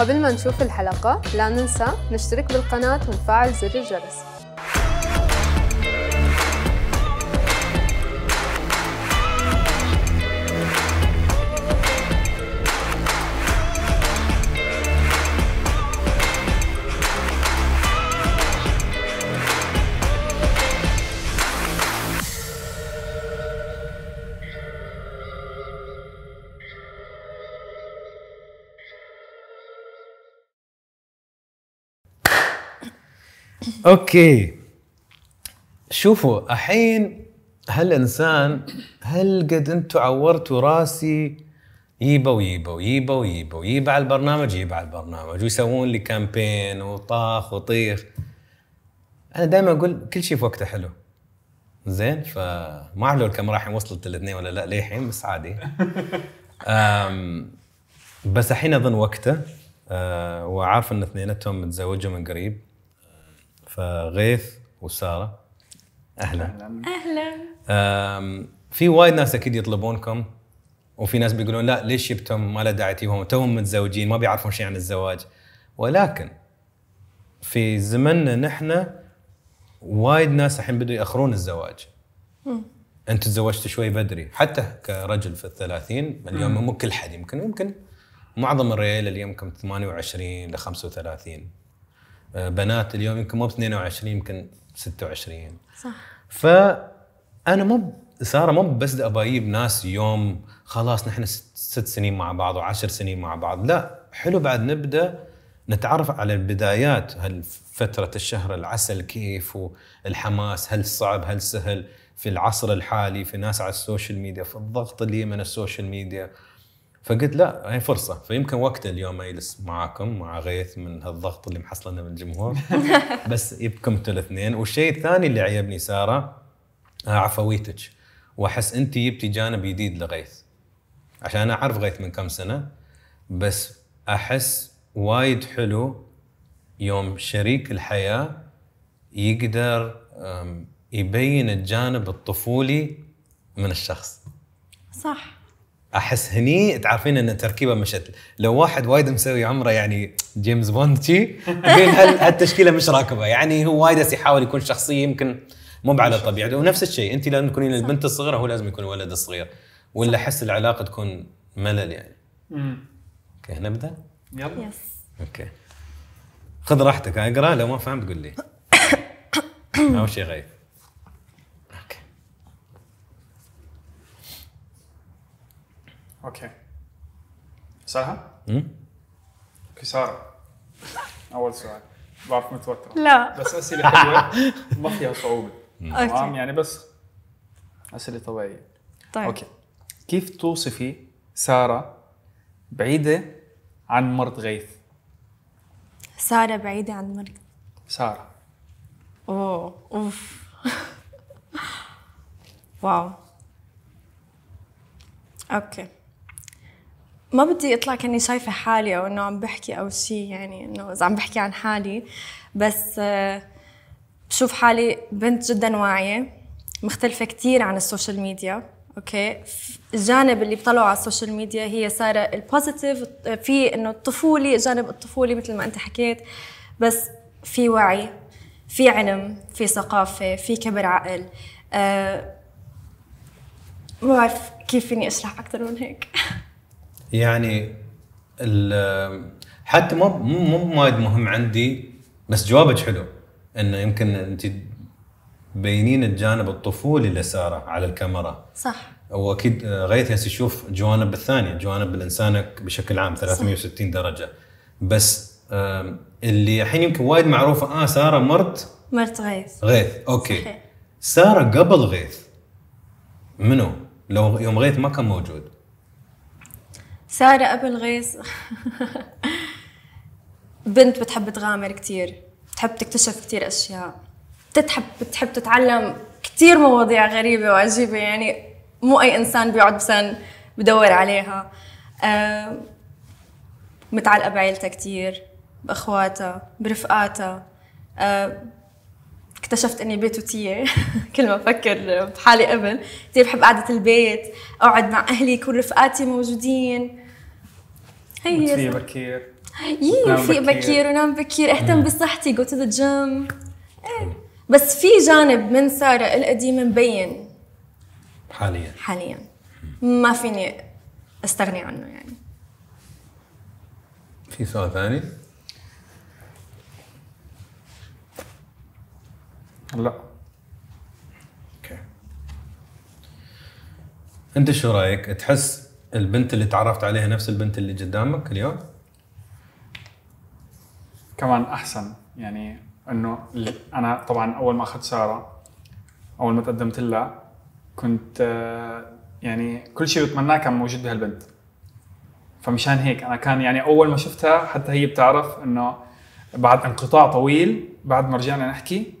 قبل ما نشوف الحلقة لا ننسى نشترك بالقناة ونفعل زر الجرس اوكي شوفوا الحين هالانسان هل قد انتوا عورتوا راسي يبا ويبا ويبا ويبا ويبا على البرنامج يبا على البرنامج ويسوون لي كامبين وطاخ وطيخ انا دائما اقول كل شيء في وقته حلو زين فما اعرف لو الكاميرا الحين وصلت الاثنين ولا لا للحين بس عادي بس الحين اظن وقته أه، وعارف ان اثنيناتهم متزوجه من قريب فغيث وساره اهلا اهلا في وايد ناس اكيد يطلبونكم وفي ناس بيقولون لا ليش جبتهم ما له داعي تجيبهم توهم متزوجين ما بيعرفون شيء عن الزواج ولكن في زمننا نحن وايد ناس الحين بدوا ياخرون الزواج م. انت تزوجت شوي بدري حتى كرجل في الثلاثين اليوم مو كل حد يمكن يمكن معظم الرجال اليوم يمكن 28 ل 35 آه، بنات اليوم يمكن مو ب 22 يمكن 26 صح فانا مو ساره مو بس ابايب ناس يوم خلاص نحن ست سنين مع بعض وعشر سنين مع بعض لا حلو بعد نبدا نتعرف على البدايات هل فترة الشهر العسل كيف والحماس هل صعب هل سهل في العصر الحالي في ناس على السوشيال ميديا في الضغط اللي من السوشيال ميديا فقلت لا هي فرصه فيمكن وقت اليوم اجلس معاكم مع غيث من هالضغط اللي محصلنا من الجمهور بس يبكم انتوا الاثنين والشيء الثاني اللي عجبني ساره عفويتك واحس انت جبتي جانب جديد لغيث عشان انا اعرف غيث من كم سنه بس احس وايد حلو يوم شريك الحياه يقدر يبين الجانب الطفولي من الشخص صح احس هني تعرفين ان التركيبه مشت لو واحد وايد مسوي عمره يعني جيمس بوند شي تقول هالتشكيله مش راكبه يعني هو وايد يحاول يكون شخصيه يمكن مو على طبيعته ونفس الشيء انت لازم تكونين البنت الصغيره هو لازم يكون الولد الصغير ولا احس العلاقه تكون ملل يعني امم اوكي نبدا؟ يلا يس اوكي خذ راحتك اقرا لو ما فهمت قول لي اول شيء غير اوكي سهل؟ ساره اول سؤال بعرف متوتر لا بس اسئله حلوه ما فيها صعوبه تمام يعني بس اسئله طبيعيه طيب اوكي كيف توصفي ساره بعيده عن مرض غيث ساره بعيده عن مرض ساره اوه اوف واو اوكي ما بدي اطلع كاني شايفه حالي او انه عم بحكي او شيء يعني انه اذا عم بحكي عن حالي بس آه، بشوف حالي بنت جدا واعيه مختلفه كثير عن السوشيال ميديا اوكي الجانب اللي بطلعوا على السوشيال ميديا هي ساره البوزيتيف في انه الطفولي الجانب الطفولي مثل ما انت حكيت بس في وعي في علم في ثقافه في كبر عقل أه ما بعرف كيف فيني اشرح اكثر من هيك يعني حتى مو مو وايد مهم عندي بس جوابك حلو انه يمكن انت بينين الجانب الطفولي لساره على الكاميرا صح واكيد آه، غيث يشوف جوانب الثانيه جوانب الانسان بشكل عام 360 صح. درجه بس اللي الحين يمكن وايد معروفه اه ساره مرت مرت غيث غيث اوكي صحيح. ساره قبل غيث منو لو يوم غيث ما كان موجود سارة أبو الغيث بنت بتحب تغامر كثير بتحب تكتشف كثير أشياء بتحب بتحب تتعلم كثير مواضيع غريبة وعجيبة يعني مو أي إنسان بيقعد بسن بدور عليها متعلقة بعيلتها كثير بأخواتها برفقاتها اكتشفت اني بيتوتية كل ما افكر بحالي قبل كثير بحب قعدة البيت اقعد مع اهلي يكون رفقاتي موجودين هي إيه، بكير يي إيه، في بكير ونام بكير اهتم بصحتي جو تو ذا جيم بس في جانب من ساره القديمه مبين حاليا حاليا ما فيني استغني عنه يعني في سؤال ثاني؟ لا اوكي انت شو رايك؟ تحس البنت اللي تعرفت عليها نفس البنت اللي قدامك اليوم؟ كمان احسن يعني انه انا طبعا اول ما اخذت ساره اول ما تقدمت لها كنت آه، يعني كل شيء بتمناه كان موجود بهالبنت فمشان هيك انا كان يعني اول ما شفتها حتى هي بتعرف انه بعد انقطاع طويل بعد ما رجعنا نحكي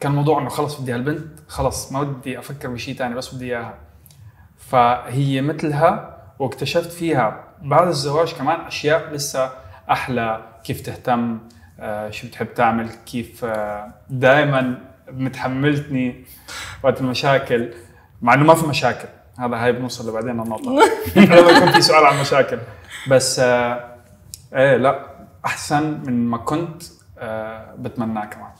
كان الموضوع انه خلص بدي هالبنت خلص ما بدي افكر بشيء ثاني بس بدي اياها فهي مثلها واكتشفت فيها بعد الزواج كمان اشياء لسه احلى كيف تهتم آه، شو بتحب تعمل كيف آه، دائما متحملتني وقت المشاكل مع انه ما في مشاكل هذا هاي بنوصل لبعدين النقطة لما يكون في سؤال عن مشاكل بس آه ايه لا احسن من ما كنت آه بتمناه كمان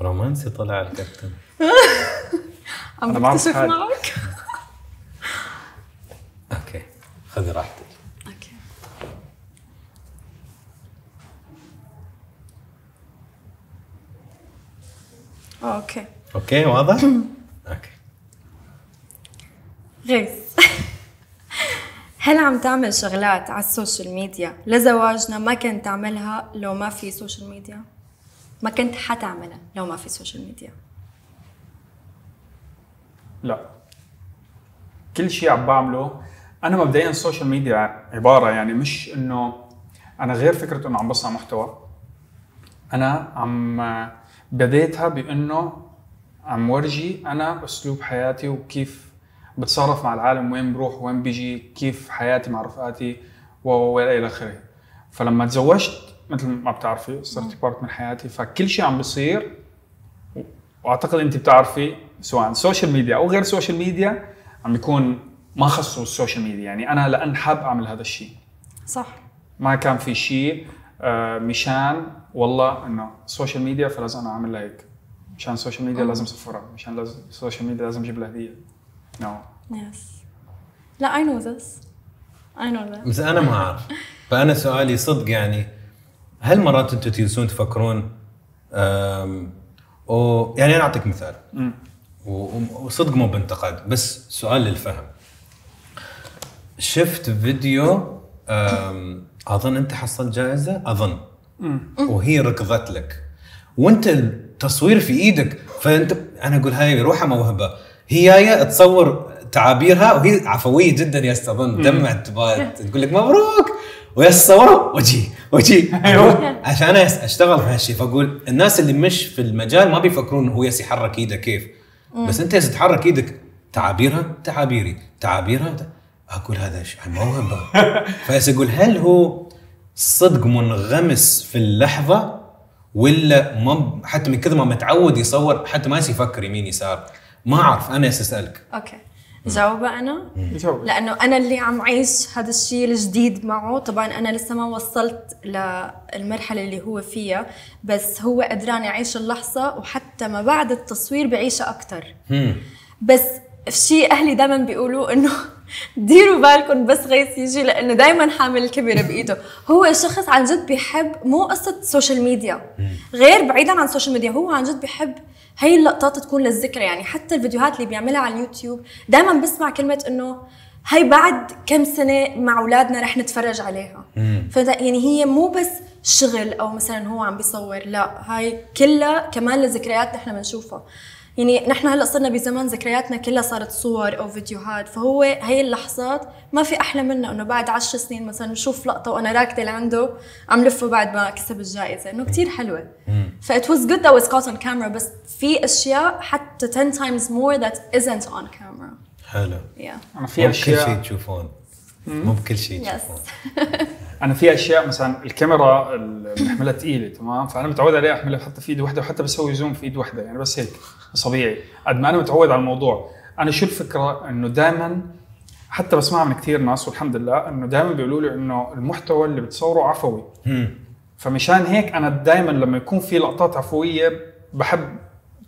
رومانسي طلع الكابتن عم بكتشف معك اوكي خذي راحتك اوكي اوكي اوكي واضح؟ اوكي غيث هل عم تعمل شغلات على السوشيال ميديا لزواجنا ما كنت تعملها لو ما في سوشيال ميديا؟ ما كنت حتعملها لو ما في سوشيال ميديا لا كل شيء عم بعمله انا مبدئيا السوشيال ميديا عباره يعني مش انه انا غير فكره انه عم بصنع محتوى انا عم بديتها بانه عم ورجي انا اسلوب حياتي وكيف بتصرف مع العالم وين بروح وين بيجي كيف حياتي مع رفقاتي والى اخره فلما تزوجت مثل ما بتعرفي صرت بارت من حياتي فكل شيء عم بيصير واعتقد انت بتعرفي سواء سوشيال ميديا او غير سوشيال ميديا عم يكون ما خصوا السوشيال ميديا يعني انا لان حاب اعمل هذا الشيء صح ما كان في شيء آه، مشان والله انه السوشيال ميديا فلازم انا اعمل هيك مشان السوشيال آه. ميديا لازم صفرها مشان لازم السوشيال ميديا لازم اجيب لها هديه نو no. يس لا اي نو ذس اي نو ذس بس انا ما اعرف فانا سؤالي صدق يعني هل مرات انتم تجلسون تفكرون أو يعني انا اعطيك مثال وصدق مو بانتقاد بس سؤال للفهم شفت فيديو اظن انت حصلت جائزه اظن وهي ركضت لك وانت التصوير في ايدك فانت انا اقول هاي روحها موهبه هي جايه تصور تعابيرها وهي عفويه جدا يا اظن دمعت تقول لك مبروك ويا الصور وجي وجهي أيوه. عشان اشتغل في هالشيء فاقول الناس اللي مش في المجال ما بيفكرون هو يس يحرك ايده كيف بس انت تتحرك ايدك تعابيرها تعابيري تعابيرها اقول هذا موهبه فايس اقول هل هو صدق منغمس في اللحظه ولا ما حتى من كذا ما متعود يصور حتى ما يفكر يمين يسار ما اعرف انا اسالك اوكي جاوبه انا؟ جاوبه لانه انا اللي عم عيش هذا الشيء الجديد معه، طبعا انا لسه ما وصلت للمرحله اللي هو فيها، بس هو قدران يعيش اللحظه وحتى ما بعد التصوير بعيشها اكثر. بس في شيء اهلي دائما بيقولوا انه ديروا بالكم بس غيث يجي لانه دائما حامل الكاميرا بايده هو شخص عن جد بيحب مو قصه سوشيال ميديا غير بعيدا عن السوشيال ميديا هو عن جد بيحب هي اللقطات تكون للذكرى يعني حتى الفيديوهات اللي بيعملها على اليوتيوب دائما بسمع كلمه انه هي بعد كم سنه مع اولادنا رح نتفرج عليها يعني هي مو بس شغل او مثلا هو عم بيصور لا هاي كلها كمان لذكريات نحن بنشوفها يعني نحن هلا صرنا بزمان ذكرياتنا كلها صارت صور او فيديوهات فهو هي اللحظات ما في احلى منها انه بعد عشر سنين مثلا نشوف لقطه وانا راكده لعنده عم لفه بعد ما كسب الجائزه انه كثير حلوه it واز جود ذات was caught on camera بس في اشياء حتى 10 times more that isn't on camera حلو يا yeah. في اشياء شيء تشوفون مو بكل شيء انا في اشياء مثلا الكاميرا المحمله ثقيله تمام فانا متعود عليها احملها حتى في ايد واحده وحتى بسوي زوم في ايد واحده يعني بس هيك طبيعي قد ما انا متعود على الموضوع انا شو الفكره انه دائما حتى بسمعها من كثير ناس والحمد لله انه دائما بيقولوا لي انه المحتوى اللي بتصوره عفوي فمشان هيك انا دائما لما يكون في لقطات عفويه بحب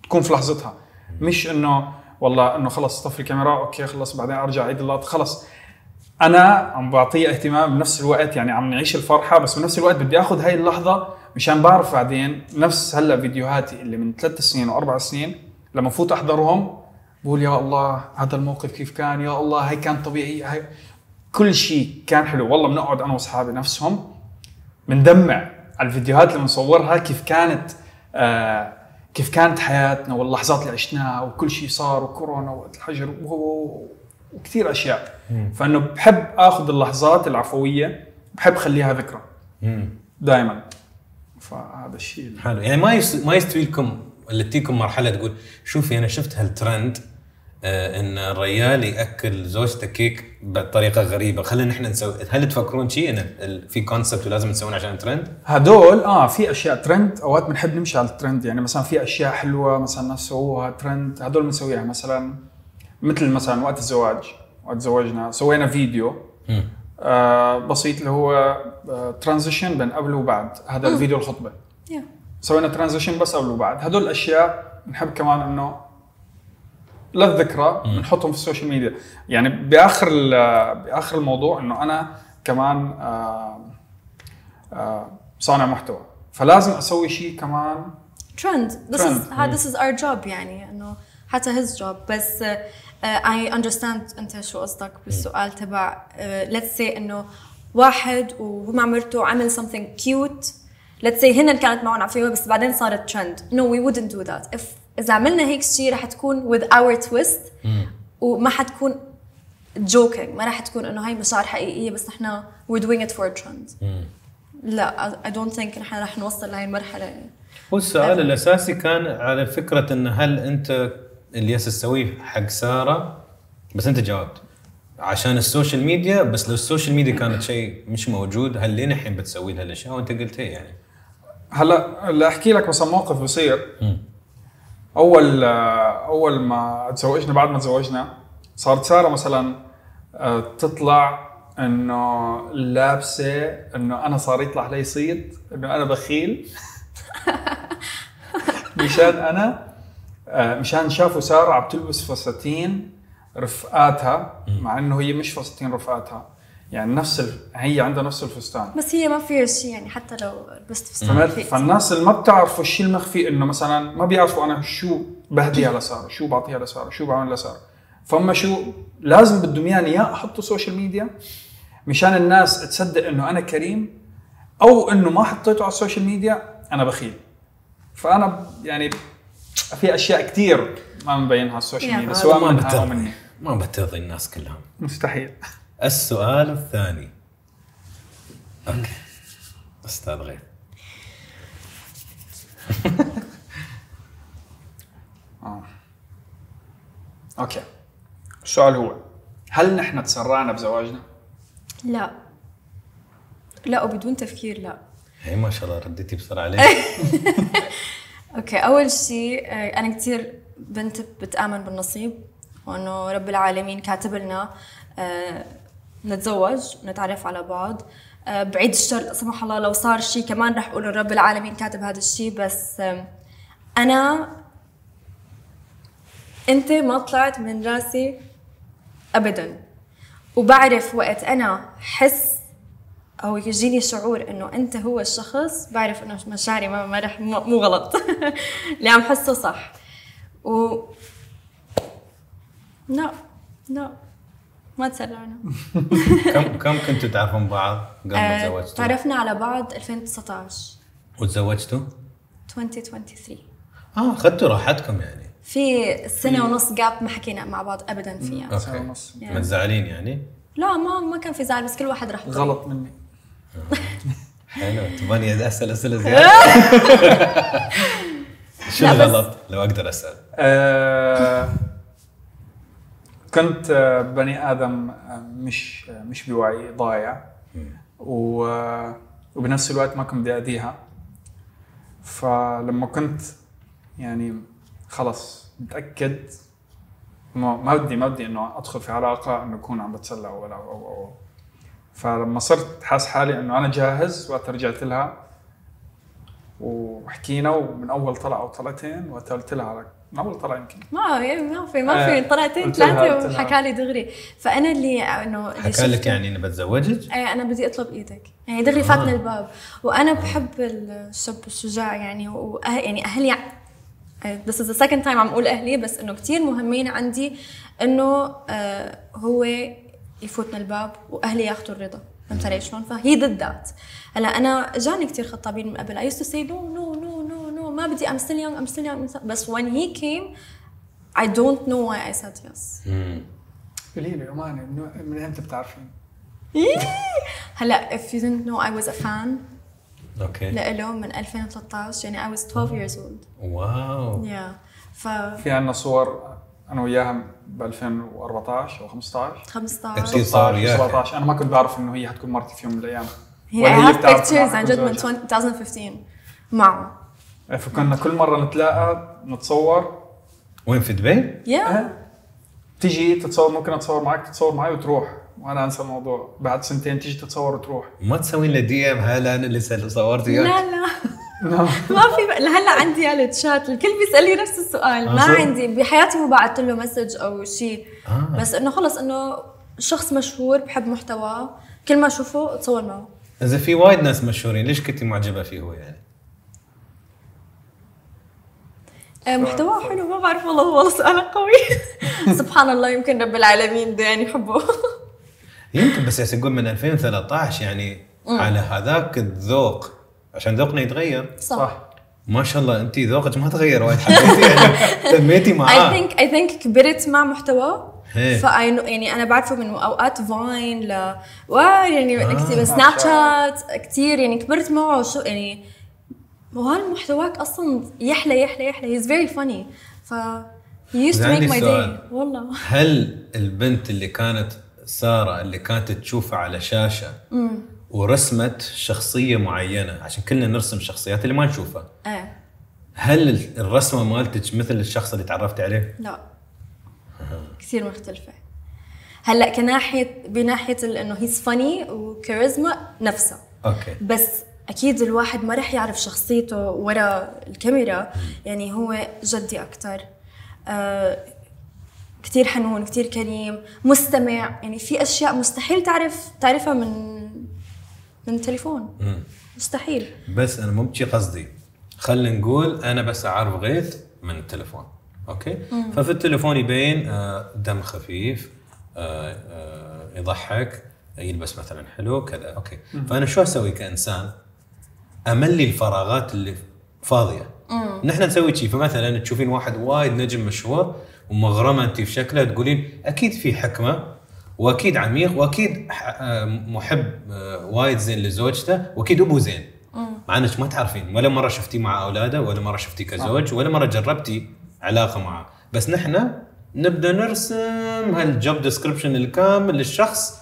تكون في لحظتها مش انه والله انه خلص طفي الكاميرا اوكي خلص بعدين ارجع اعيد اللقطه خلص انا عم بعطيه اهتمام بنفس الوقت يعني عم نعيش الفرحه بس بنفس الوقت بدي اخذ هاي اللحظه مشان بعرف بعدين نفس هلا فيديوهاتي اللي من ثلاث سنين واربع سنين لما فوت احضرهم بقول يا الله هذا الموقف كيف كان يا الله هي كان طبيعي هي كل شيء كان حلو والله بنقعد انا واصحابي نفسهم بندمع على الفيديوهات اللي بنصورها كيف كانت آه كيف كانت حياتنا واللحظات اللي عشناها وكل شيء صار وكورونا والحجر وكثير اشياء مم. فانه بحب اخذ اللحظات العفويه بحب خليها ذكرى دائما فهذا الشيء حلو يعني ما يس... ما يستوي لكم لتيكم مرحله تقول شوفي انا شفت هالترند آه، ان الريال ياكل زوجته كيك بطريقه غريبه خلينا نحن نسوي هل تفكرون شيء ان في كونسبت ولازم نسوي عشان ترند؟ هدول اه في اشياء ترند اوقات بنحب نمشي على الترند يعني مثلا في اشياء حلوه مثلا ناس سووها ترند هدول بنسويها مثلا مثل مثلا وقت الزواج وقت زواجنا سوينا فيديو آه بسيط اللي هو ترانزيشن آه، بين قبل وبعد هذا الفيديو الخطبه سوينا ترانزيشن بس قبل وبعد هدول الاشياء بنحب كمان انه للذكرى بنحطهم في السوشيال ميديا يعني باخر باخر الموضوع انه انا كمان آه آه صانع محتوى فلازم اسوي شيء كمان ترند هذا از اور جوب يعني انه حتى هيز جوب بس اي uh, اندرستاند انت شو قصدك بالسؤال تبع ليتس uh, سي انه واحد وهو مع مرته عمل something كيوت let's say هن كانت معهم عفوية بس بعدين صارت ترند نو وي wouldn't دو ذات اف إذا عملنا هيك شيء رح تكون وذ اور تويست وما حتكون جوكينج ما رح تكون انه هاي مشاعر حقيقية بس نحن we're doing it for a trend لا اي دونت ثينك نحن رح نوصل لهي المرحلة هو السؤال الأساسي كان على فكرة انه هل أنت الياس تسويه حق ساره بس انت جاوبت عشان السوشيال ميديا بس لو السوشيال ميديا كانت شيء مش موجود هل لين الحين بتسوي لها الاشياء وانت قلت هي إيه يعني هلا اللي احكي لك مثلا موقف بصير اول اول ما تزوجنا بعد ما تزوجنا صارت ساره مثلا آه، تطلع انه لابسه انه انا صار يطلع لي صيد انه انا بخيل مشان انا آه، مشان شافوا ساره عم تلبس فساتين رفقاتها مع انه هي مش فساتين رفقاتها يعني نفس ال... هي عندها نفس الفستان بس هي ما فيها شيء يعني حتى لو لبست فستان فالناس اللي ما بتعرفوا الشيء المخفي انه مثلا ما بيعرفوا انا شو بهديها لساره شو بعطيها لساره شو بعمل لساره فما شو لازم بدهم اياني يا احطه سوشيال ميديا مشان الناس تصدق انه انا كريم او انه ما حطيته على السوشيال ميديا انا بخيل فانا يعني في اشياء كثير ما مبينها على السوشيال ميديا سواء ما بترضي ما بترضي الناس كلهم مستحيل السؤال الثاني اوكي استاذ غير آه. اوكي السؤال هو هل نحن تسرعنا بزواجنا؟ لا لا وبدون تفكير لا هي ما شاء الله رديتي بسرعه ليه؟ اوكي اول شيء آه، انا كثير بنت بتامن بالنصيب وانه رب العالمين كاتب لنا آه، نتزوج ونتعرف على بعض آه، بعيد الشر لا سمح الله لو صار شيء كمان رح اقول رب العالمين كاتب هذا الشيء بس انا انت ما طلعت من راسي ابدا وبعرف وقت انا حس او يجيني شعور انه انت هو الشخص بعرف انه مشاعري ما ما رح مو غلط اللي عم حسه صح و لا لا ما تسرعنا كم كم كنتوا تعرفون بعض قبل ما آه، تزوجتوا؟ تعرفنا على بعض 2019 وتزوجتوا؟ 2023 اه اخذتوا راحتكم يعني في سنه ونص جاب ما حكينا مع بعض ابدا فيها سنه ونص متزعلين يعني؟ لا ما ما كان في زعل بس كل واحد راح غلط مني حلو تبغاني اسال اسئله زياده شو الغلط لو اقدر اسال؟ آه، كنت آه، بني ادم آه، مش مش بوعي ضايع و وبنفس الوقت ما كنت بدي اذيها فلما كنت يعني خلص متاكد ما بدي ما بدي انه ادخل في علاقه انه اكون عم بتسلى او او, أو فلما صرت حاس حالي انه انا جاهز وقت رجعت لها وحكينا ومن اول طلعه او طلعتين وقت قلت لها على من اول طلعه يمكن ما يعني ما في ما في آه، طلعتين ثلاثه وحكى لي دغري فانا اللي انه حكى لك يعني اني بتزوجك؟ اي انا بدي اطلب ايدك يعني دغري آه. فاتني الباب وانا بحب الشاب الشجاع يعني وأه يعني اهلي بس ذا سكند تايم عم اقول اهلي بس انه كثير مهمين عندي انه آه هو يفوتنا الباب واهلي ياخذوا الرضا فهمت علي شلون؟ فهي ضد ذات هلا انا جاني كثير خطابين من قبل اي تو سي نو نو نو نو نو ما بدي ام ستيل يونغ ام ستيل يونغ بس وين هي كيم اي دونت نو واي اي سيد يس قولي لي امانه من امتى بتعرفين؟ إيه. هلا اف يو دونت نو اي واز ا فان اوكي لإله من 2013 يعني اي واز 12 ييرز اولد واو يا ف في عندنا صور انا وياها ب 2014 او 15 15 16 17 انا ما كنت بعرف انه هي حتكون مرتي في يوم من الايام هي هي بيكتشرز عن جد من 2015 معه إيه، فكنا كل مره نتلاقى نتصور وين في دبي؟ يا إيه. تجي تتصور ممكن اتصور معك تتصور معي وتروح وانا انسى الموضوع بعد سنتين تيجي تتصور وتروح ما تسوي لنا دي ام هلا انا اللي صورت وياك لا لا ما في لهلا عندي التشات الكل بيسالني نفس السؤال آه، ما عندي بحياتي ما بعثت له مسج او شيء آه. بس انه خلص انه شخص مشهور بحب محتواه كل ما اشوفه اتصور معه اذا في وايد ناس مشهورين ليش كنتي معجبه فيه هو يعني؟ آه، محتواه حلو ما بعرف والله هو سؤال قوي سبحان الله يمكن رب العالمين بده يعني يحبه يمكن بس يقول من 2013 يعني على هذاك الذوق عشان ذوقنا يتغير صح, صح. ما شاء الله انت ذوقك ما تغير وايد حبيتي يعني تميتي معاه اي ثينك اي ثينك كبرت مع محتوى فاي يعني انا بعرفه من اوقات فاين ل يعني آه كثير سناب شات كثير يعني كبرت معه شو يعني وهذا محتواك اصلا يحلى يحلى يحلى هيز فيري فاني ف يوست تو ميك ماي والله هل البنت اللي كانت ساره اللي كانت تشوفها على شاشه ورسمت شخصيه معينه عشان كلنا نرسم شخصيات اللي ما نشوفها ايه هل الرسمه مالتك مثل الشخص اللي تعرفت عليه لا كثير مختلفه هلا كناحيه بناحيه انه هيز فاني وكاريزما نفسها اوكي بس اكيد الواحد ما راح يعرف شخصيته ورا الكاميرا يعني هو جدي اكثر آه كثير حنون كثير كريم مستمع يعني في اشياء مستحيل تعرف تعرفها من من التليفون مم. مستحيل بس انا مو بشي قصدي خلينا نقول انا بس اعرف غيث من التليفون اوكي مم. ففي التليفون يبين آه، دم خفيف آه، آه، يضحك يلبس مثلا حلو كذا اوكي مم. فانا شو اسوي كانسان املي الفراغات اللي فاضيه مم. نحن نسوي شيء فمثلا تشوفين واحد وايد نجم مشهور ومغرمه انت في شكله تقولين اكيد في حكمه واكيد عميق واكيد محب آه، وايد زين لزوجته واكيد ابو زين مع انك ما تعرفين ولا مره شفتيه مع اولاده ولا مره شفتيه كزوج ولا مره جربتي علاقه معه بس نحن نبدا نرسم هالجوب ديسكربشن الكامل للشخص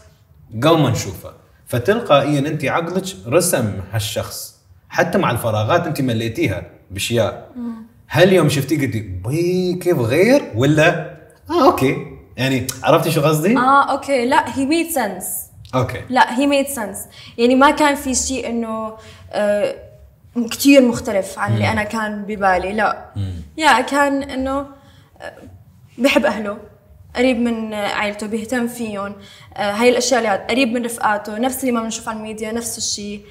قبل ما نشوفه فتلقائيا انت عقلك رسم هالشخص حتى مع الفراغات انت مليتيها باشياء هل يوم شفتيه قلتي بي كيف غير ولا اه اوكي يعني عرفتي شو قصدي؟ اه اوكي لا هي ميد سنس اوكي لا هي ميد سنس يعني ما كان في شيء انه آه كثير مختلف عن اللي انا كان ببالي لا يا yeah, كان انه آه، بحب اهله قريب من عائلته بيهتم فيهم آه، هاي الاشياء اللي قريب من رفقاته نفس اللي ما بنشوف على الميديا نفس الشيء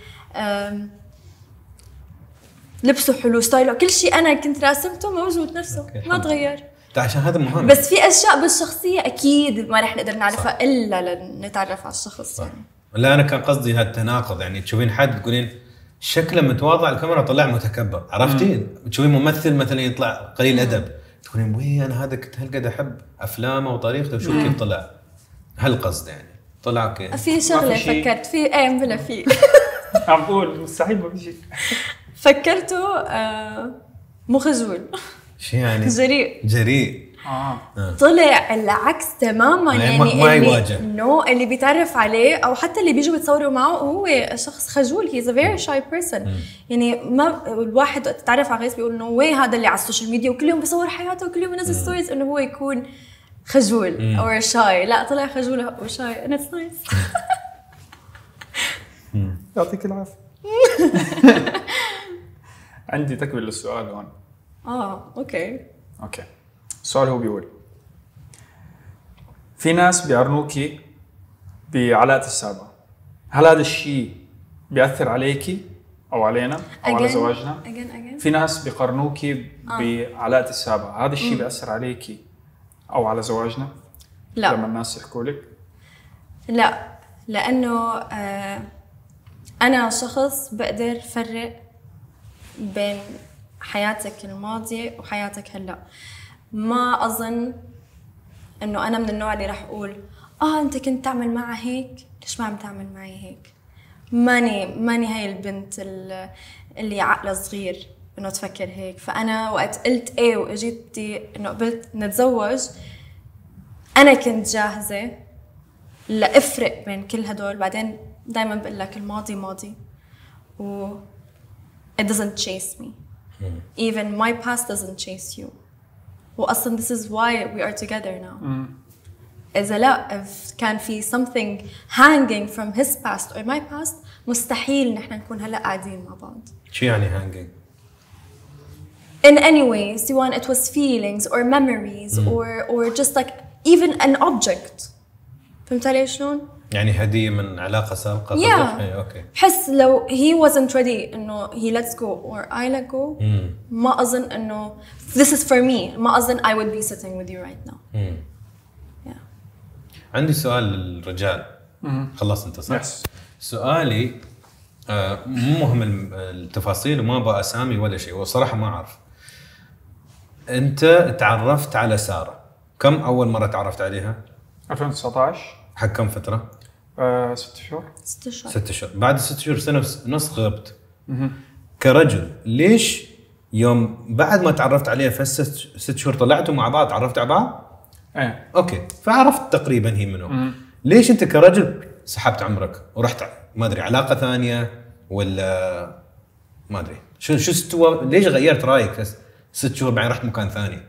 لبسه حلو ستايله كل شيء انا كنت راسمته موجود نفسه ما تغير عشان هذا مهم بس في اشياء بالشخصيه اكيد ما رح نقدر نعرفها صح. الا لنتعرف على الشخص صح. يعني لا انا كان قصدي هالتناقض يعني تشوفين حد تقولين شكله متواضع الكاميرا طلع متكبر عرفتي؟ تشوفين ممثل مثلا يطلع قليل ادب تقولين وي انا هذا كنت هالقد احب افلامه وطريقته وشوف كيف طلع هالقصد يعني طلع كيف في شغله في فكرت في ايه بلا في عم بقول مستحيل ما في شيء فكرته آه مخجول شو يعني؟ جريء جريء آه. آه. طلع العكس تماما يعني, يعني ما يواجه نو no, اللي بيتعرف عليه او حتى اللي بيجوا بيتصوروا معه هو شخص خجول هيز ا فيري شاي بيرسون يعني ما الواحد وقت تتعرف على غيث بيقول نو no هذا اللي على السوشيال ميديا وكل يوم بيصور حياته وكل يوم بينزل ستوريز انه هو يكون خجول او شاي لا طلع خجول او شاي انا نايس يعطيك العافيه عندي تكمله للسؤال هون اه اوكي اوكي السؤال هو بيقول في ناس بيعرنوكي بعلاقة السابقة هل هذا الشيء بيأثر عليكي او علينا او again, على زواجنا again, again. في ناس بيقارنوكي آه. بعلاقة السابقة هذا الشيء بيأثر عليكي او على زواجنا لا لما الناس يحكوا لك لا لانه آه انا شخص بقدر فرق بين حياتك الماضيه وحياتك هلا ما اظن انه انا من النوع اللي رح اقول اه انت كنت تعمل معها هيك ليش ما عم تعمل معي هيك ماني ماني هاي البنت اللي عقلها صغير انه تفكر هيك فانا وقت قلت ايه واجيت انه قبلت نتزوج انا كنت جاهزه لافرق بين كل هدول بعدين دائما بقول لك الماضي ماضي و it doesn't chase me Mm. Even my past doesn't chase you. aslan, this is why we are together now. Mm. a lot if can feel something hanging from his past or my past مستحيل نحن نكون هلا قاعدين مع بعض. شو يعني hanging؟ In any way, سواء it was feelings or memories mm. or or just like even an object. فهمت علي شلون؟ يعني هديه من علاقه سابقه yeah. اوكي بحس لو هي wasn't ready انه هي lets go or I let go ما اظن انه this is for me ما اظن I would be sitting with you right now yeah. عندي سؤال للرجال mm. خلصت انت صح؟ yes. سؤالي آه مو مهم التفاصيل وما ابغى اسامي ولا شيء وصراحه ما اعرف انت تعرفت على ساره كم اول مره تعرفت عليها؟ 2019 حق كم فتره؟ آه، ست شهور ست شهور ست شهور بعد ست شهور سنه ونص غبت كرجل ليش يوم بعد ما تعرفت عليها في ست شهور طلعتوا مع بعض تعرفت على بعض؟ ايه اوكي فعرفت تقريبا هي منو ليش انت كرجل سحبت عمرك ورحت ما ادري علاقه ثانيه ولا ما ادري شو شو استوى ليش غيرت رايك ست شهور بعدين رحت مكان ثاني؟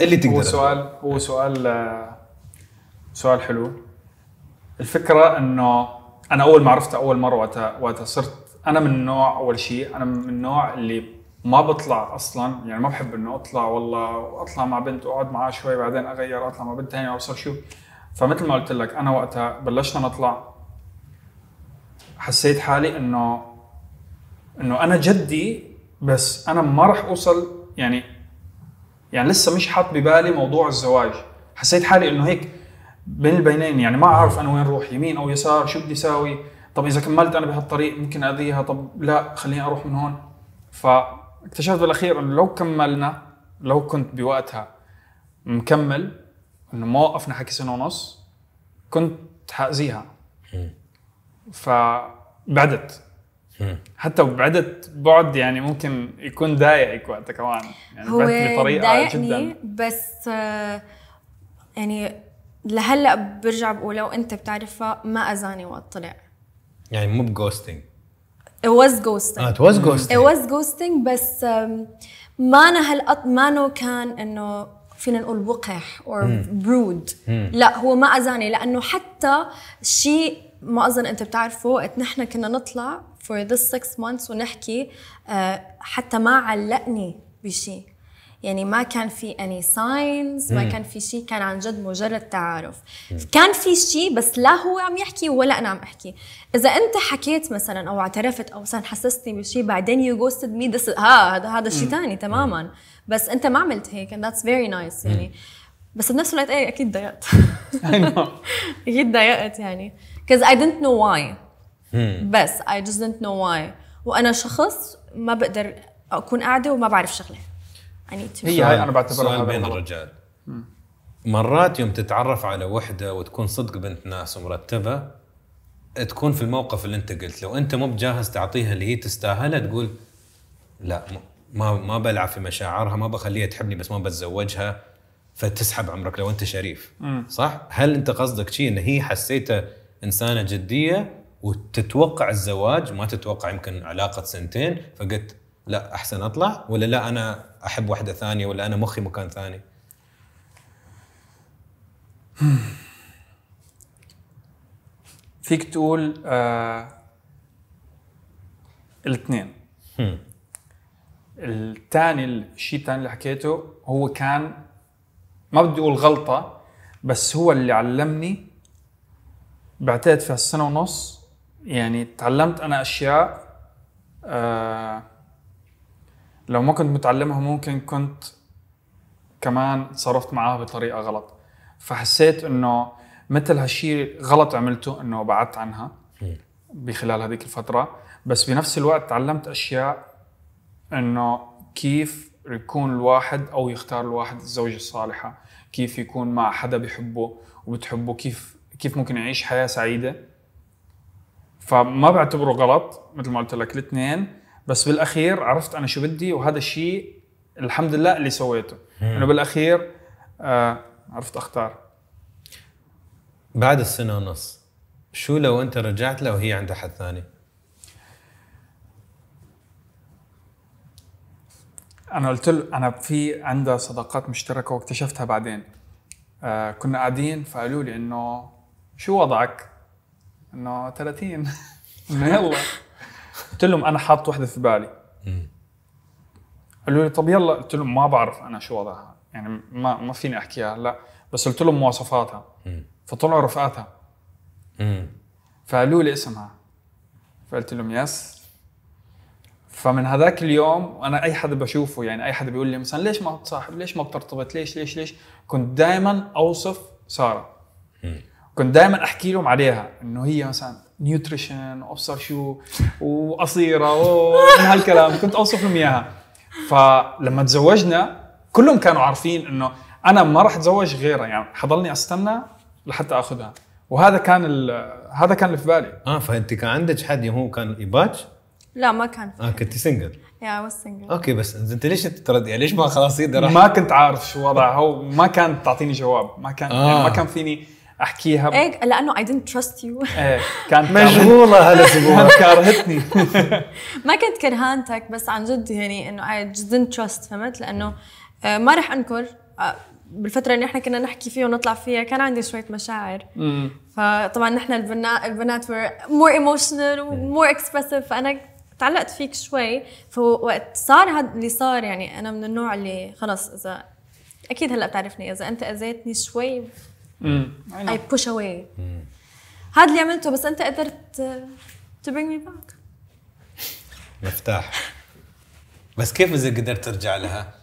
اللي تقدر هو سؤال هو سؤال آه، سؤال حلو الفكره انه انا اول ما عرفت اول مره وقتها وقتها صرت انا من نوع اول شيء انا من النوع اللي ما بطلع اصلا يعني ما بحب انه اطلع والله واطلع مع بنت واقعد معها شوي بعدين اغير اطلع مع بنت ثانيه اوصل شو فمثل ما قلت لك انا وقتها بلشنا نطلع حسيت حالي انه انه انا جدي بس انا ما راح اوصل يعني يعني لسه مش حاط ببالي موضوع الزواج حسيت حالي انه هيك بين البينين يعني ما اعرف انا وين اروح يمين او يسار شو بدي اساوي طب اذا كملت انا بهالطريق ممكن اذيها طب لا خليني اروح من هون فاكتشفت بالاخير انه لو كملنا لو كنت بوقتها مكمل انه ما وقفنا حكي سنه ونص كنت حاذيها فبعدت حتى بعدت بعد يعني ممكن يكون ضايقك وقتها كمان يعني هو بعدت بطريقه جدا بس آه، يعني لهلا برجع بقول لو انت بتعرفها ما اذاني وقت طلع يعني مو بجوستنج It was ghosting. اه it was ghosting. It was ghosting بس ما انا هالقط ما انه كان انه فينا نقول وقح or برود لا هو ما اذاني لانه حتى شيء ما اظن انت بتعرفه وقت نحن كنا نطلع for this six months ونحكي آه، حتى ما علقني بشيء يعني ما كان في اني ساينز ما كان في شيء كان عن جد مجرد تعارف مم. كان في شيء بس لا هو عم يحكي ولا انا عم احكي اذا انت حكيت مثلا او اعترفت او مثلا حسستني بشيء بعدين يو جوستد مي ذس ها هذا هذا شيء ثاني تماما مم. بس انت ما عملت هيك اند ذاتس فيري نايس يعني بس بنفس الوقت ايه اكيد ضايقت اكيد ضايقت يعني كز اي didn't نو واي بس اي just didn't نو واي وانا شخص ما بقدر اكون قاعده وما بعرف شغله هي هاي انا بعتبرها سؤال بين الرجال مرات يوم تتعرف على وحده وتكون صدق بنت ناس ومرتبه تكون في الموقف اللي انت قلت لو انت مو بجاهز تعطيها اللي هي تستاهلها تقول لا ما ما بلعب في مشاعرها ما بخليها تحبني بس ما بتزوجها فتسحب عمرك لو انت شريف صح هل انت قصدك شيء ان هي حسيته انسانه جديه وتتوقع الزواج ما تتوقع يمكن علاقه سنتين فقلت لا احسن اطلع ولا لا انا احب واحده ثانيه ولا انا مخي مكان ثاني فيك تقول آه الاثنين الثاني الشيء الثاني اللي حكيته هو كان ما بدي اقول غلطه بس هو اللي علمني بعتقد في هالسنه ونص يعني تعلمت انا اشياء آه لو ما كنت متعلمها ممكن كنت كمان تصرفت معاها بطريقه غلط فحسيت انه مثل هالشيء غلط عملته انه بعدت عنها بخلال هذيك الفتره بس بنفس الوقت تعلمت اشياء انه كيف يكون الواحد او يختار الواحد الزوجه الصالحه كيف يكون مع حدا بحبه وبتحبه كيف كيف ممكن يعيش حياه سعيده فما بعتبره غلط مثل ما قلت لك الاثنين بس بالاخير عرفت انا شو بدي وهذا الشيء الحمد لله اللي سويته انه بالاخير آه عرفت اختار بعد السنه ونص شو لو انت رجعت لو هي عند حد ثاني انا قلت له انا في عندها صداقات مشتركه واكتشفتها بعدين آه كنا قاعدين فقالوا لي انه شو وضعك؟ انه 30 انه يلا قلت لهم انا حاطط وحده في بالي قالوا لي طب يلا قلت لهم ما بعرف انا شو وضعها يعني ما ما فيني احكيها هلا بس قلت لهم مواصفاتها فطلعوا رفقاتها فقالوا لي اسمها فقلت لهم يس فمن هذاك اليوم وانا اي حدا بشوفه يعني اي حدا بيقول لي مثلا ليش ما بتصاحب ليش ما بترتبط ليش ليش ليش كنت دائما اوصف ساره كنت دائما احكي لهم عليها انه هي مثلا نيوتريشن وابصر شو وقصيره ومن هالكلام كنت اوصف لهم اياها فلما تزوجنا كلهم كانوا عارفين انه انا ما راح اتزوج غيرها يعني حضلني استنى لحتى اخذها وهذا كان هذا كان اللي في بالي اه فانت كان عندك حد هو كان يباج؟ لا ما كان اه كنت سنجل يا واز سنجل اوكي بس انت ليش تتردي يعني ليش ما خلاص يقدر ما كنت عارف شو وضعها وما كانت تعطيني جواب ما كان آه. يعني ما آه. كان فيني احكيها ايه لانه اي دنت تراست يو كانت مشغوله هالاسبوع كارهتني ما كنت كرهانتك بس عن جد يعني انه اي just didn't trust فهمت لانه آه، ما رح انكر آه، بالفتره اللي احنا كنا نحكي فيها ونطلع فيها كان عندي شويه مشاعر فطبعا نحن البنات البنات وير مور ايموشنال ومور اكسبرسيف فانا تعلقت فيك شوي فوقت صار هذا اللي صار يعني انا من النوع اللي خلص اذا اكيد هلا بتعرفني اذا انت اذيتني شوي اي بوش اواي هذا اللي عملته بس انت قدرت تو برينج مي باك مفتاح بس كيف اذا قدرت ترجع لها؟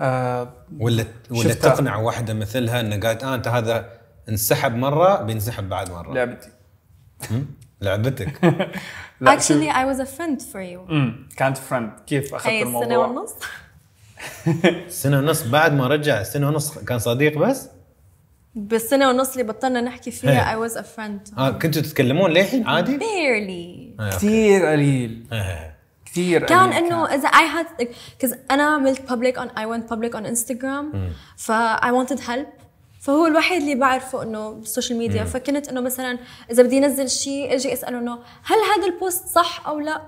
آه، ولا ولا تقنع واحده مثلها انه قالت آه انت هذا انسحب مره بينسحب بعد مره لعبتي لعبتك اكشلي اي واز ا فريند فور يو كانت فريند كيف اخذت الموضوع؟ سنه ونص سنه ونص بعد ما رجع سنه ونص كان صديق بس؟ بالسنه ونص اللي بطلنا نحكي فيها اي واز ا فريند اه كنتوا تتكلمون للحين عادي؟ بيرلي آه، كثير قليل آه، آه، كثير كان انه اذا اي هاد كز انا عملت public on I went public on Instagram ف I wanted help فهو الوحيد اللي بعرفه انه بالسوشيال ميديا مم. فكنت انه مثلا اذا بدي انزل شيء اجي اساله انه هل هذا البوست صح او لا؟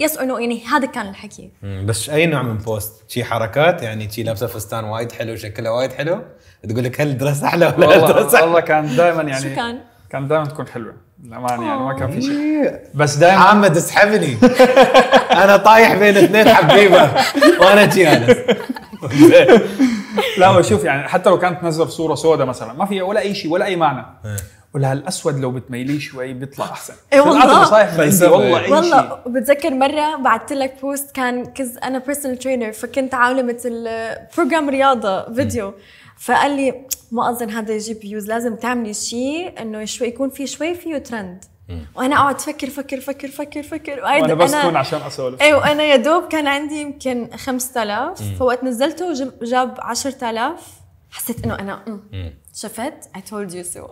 يس انه يعني هذا كان الحكي مم. بس اي نوع من بوست؟ شي حركات يعني شي لابسه فستان وايد حلو شكلها وايد حلو تقول لك هل الدرس احلى ولا والله الدرس احلى؟ والله كان دائما يعني شو كان؟ كان دائما تكون حلوه للامانه يعني ما كان في شيء بس دائما محمد اسحبني انا طايح بين اثنين حبيبه وانا جالس لا شوف يعني حتى لو كانت تنزل صوره سوداء مثلا ما فيها ولا اي شيء ولا اي معنى إيه. ولا الاسود لو بتميليه شوي بيطلع احسن إيه، إيه. اي والله نصايح والله اي والله بتذكر مره بعثت لك بوست كان كز انا بيرسونال ترينر فكنت عامله مثل بروجرام رياضه فيديو فقال لي ما اظن هذا يجيب فيوز لازم تعملي شيء انه شوي يكون في شوي فيه ترند وانا اقعد افكر فكر فكر فكر فكر وانا بسكن عشان اسولف اي وانا يا دوب كان عندي يمكن 5000 فوقت نزلته جاب 10000 حسيت انه انا شفت اي تولد يو سو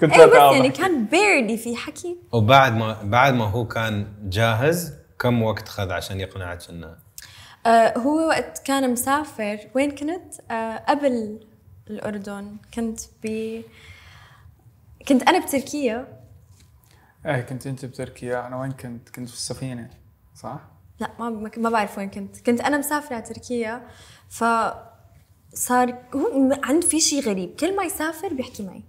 كنت أيوة بس يعني كان بيردي في حكي وبعد ما بعد ما هو كان جاهز كم وقت خذ عشان يقنعك انه آه هو وقت كان مسافر وين كنت؟ آه قبل الاردن كنت ب كنت انا بتركيا ايه كنت انت بتركيا انا وين كنت؟ كنت في السفينه صح؟ لا ما ما بعرف وين كنت، كنت انا مسافره على تركيا ف صار هو عند في شيء غريب، كل ما يسافر بيحكي معي.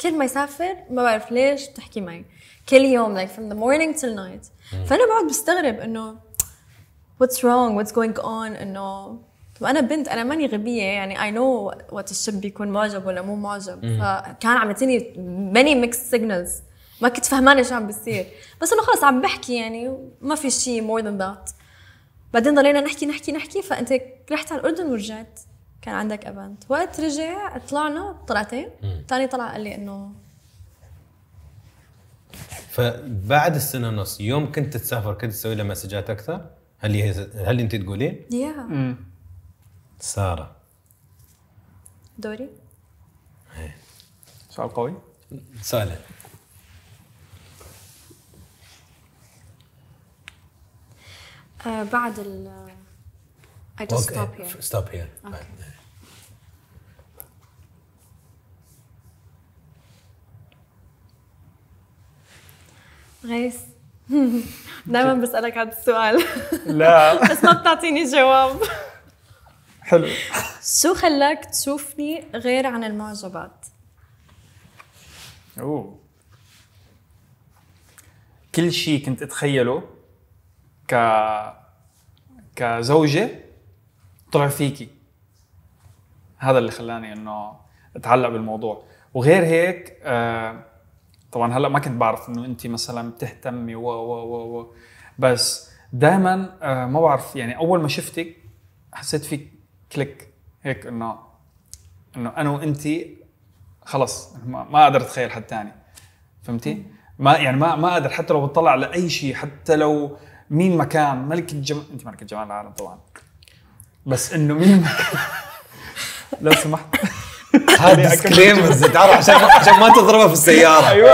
كل ما يسافر ما بعرف ليش بتحكي معي كل يوم like from the morning till night فانا بقعد بستغرب انه what's wrong what's going on انه طب انا بنت انا ماني غبيه يعني اي نو وات الشب بيكون معجب ولا مو معجب مم. فكان عم يعطيني ماني ميكس سيجنالز ما كنت فهمانه شو عم بيصير بس انه خلص عم بحكي يعني ما في شيء مور ذان ذات بعدين ضلينا نحكي نحكي نحكي فانت رحت على الاردن ورجعت كان عندك ايفنت وقت رجع طلعنا طلعتين ثاني طلع قال لي انه فبعد السنه ونص يوم كنت تسافر كنت تسوي له مسجات اكثر هل هي هل انت تقولين؟ يا yeah. سارة دوري؟ ايه سؤال قوي؟ سهلة آه، بعد ال I just okay. stop here. Stop here. Okay. Right. إيه. دائما بسألك هذا السؤال لا بس ما بتعطيني جواب حلو شو خلاك تشوفني غير عن المعجبات؟ اوه كل شيء كنت اتخيله ك كزوجه طلع فيكي هذا اللي خلاني انه اتعلق بالموضوع وغير هيك آه طبعا هلا ما كنت بعرف انه انت مثلا بتهتمي و و و بس دائما آه ما بعرف يعني اول ما شفتك حسيت فيك كليك هيك انه انه انا وانت خلص ما اقدر اتخيل حد ثاني فهمتي؟ ما يعني ما ما اقدر حتى لو بتطلع على اي شيء حتى لو مين مكان ملك الجمال انت ملكة جمال العالم طبعا بس انه مين لو سمحت هذا ديسكليمرز تعرف عشان عشان ما تضربها في السياره ايوه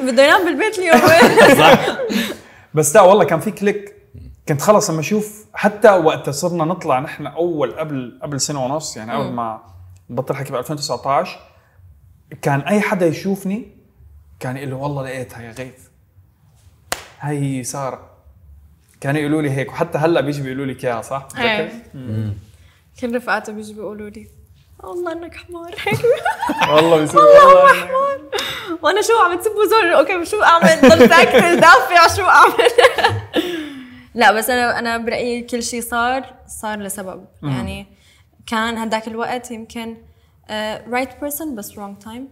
بده ينام بالبيت اليوم صح بس لا والله كان في كليك كنت خلص لما اشوف حتى وقت صرنا نطلع نحن اول قبل قبل سنه ونص يعني قبل ما بطل حكي ب 2019 كان اي حدا يشوفني كان يقول له والله لقيتها يا غيث هي ساره كانوا يقولوا لي هيك وحتى هلا بيجي بيقولوا لك اياها صح؟ ايه كل رفقاتي بيجوا بيقولوا لي والله انك حمار هيك والله بيصير والله حمار وانا شو عم تسبوا زور اوكي شو اعمل ضل دافع شو اعمل لا بس انا انا برايي كل شيء صار صار لسبب مم. يعني كان هداك الوقت يمكن رايت آه، uh, بيرسون right بس رونج تايم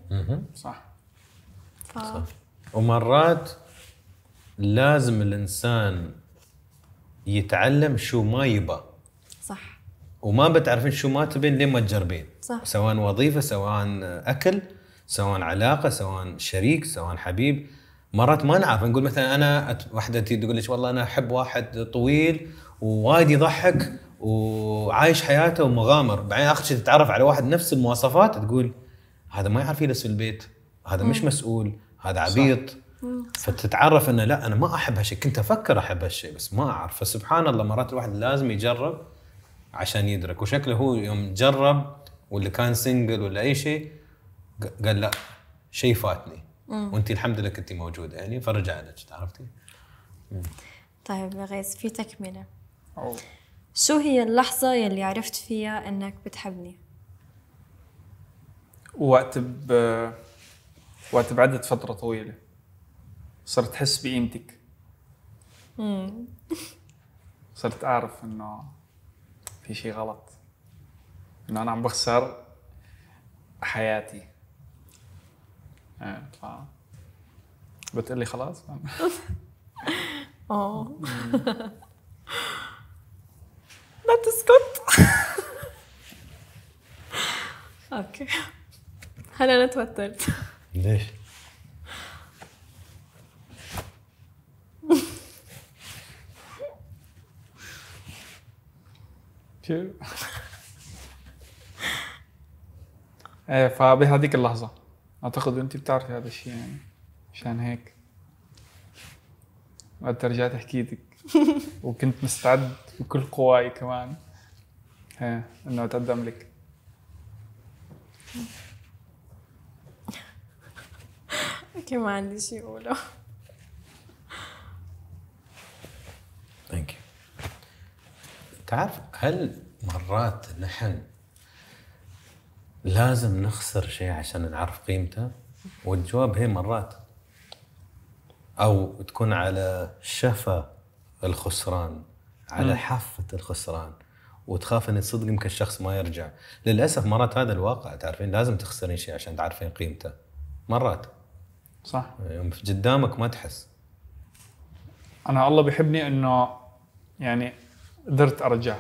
صح ف... صح ومرات لازم الانسان يتعلم شو ما يبى صح وما بتعرفين شو ما تبين لين ما تجربين صح سواء وظيفه سواء اكل سواء علاقه سواء شريك سواء حبيب مرات ما نعرف نقول مثلا انا وحده واحده تقول لك والله انا احب واحد طويل ووايد يضحك وعايش حياته ومغامر بعدين اخر شيء تتعرف على واحد نفس المواصفات تقول هذا ما يعرف يلبس في البيت هذا مش مسؤول هذا عبيط فتتعرف انه لا انا ما احب هالشيء كنت افكر احب هالشيء بس ما اعرف فسبحان الله مرات الواحد لازم يجرب عشان يدرك وشكله هو يوم جرب واللي كان سنجل ولا اي شيء قال لا شيء فاتني وانت الحمد لله كنتي موجوده يعني فرجع لك عرفتي طيب يا غيث في تكمله أوه. شو هي اللحظة يلي عرفت فيها انك بتحبني؟ وقت ب وقت بعدت فترة طويلة صرت احس بقيمتك صرت اعرف انه في شيء غلط انه انا عم بخسر حياتي ايه ف بتقلي خلاص اه لا تسكت اوكي هلا انا توترت ليش؟ ايه فبهذيك اللحظة اعتقد انت بتعرفي هذا الشيء يعني عشان هيك وقت رجعت حكيتك وكنت مستعد بكل قواي كمان ها انه اتقدم لك اوكي ما عندي شيء اقوله ثانك يو تعرف هل مرات نحن لازم نخسر شيء عشان نعرف قيمته والجواب هي مرات او تكون على شفا الخسران على حافه الخسران وتخاف ان صدق يمكن الشخص ما يرجع للاسف مرات هذا الواقع تعرفين لازم تخسرين شيء عشان تعرفين قيمته مرات صح يوم قدامك ما تحس انا الله بيحبني انه يعني قدرت ارجع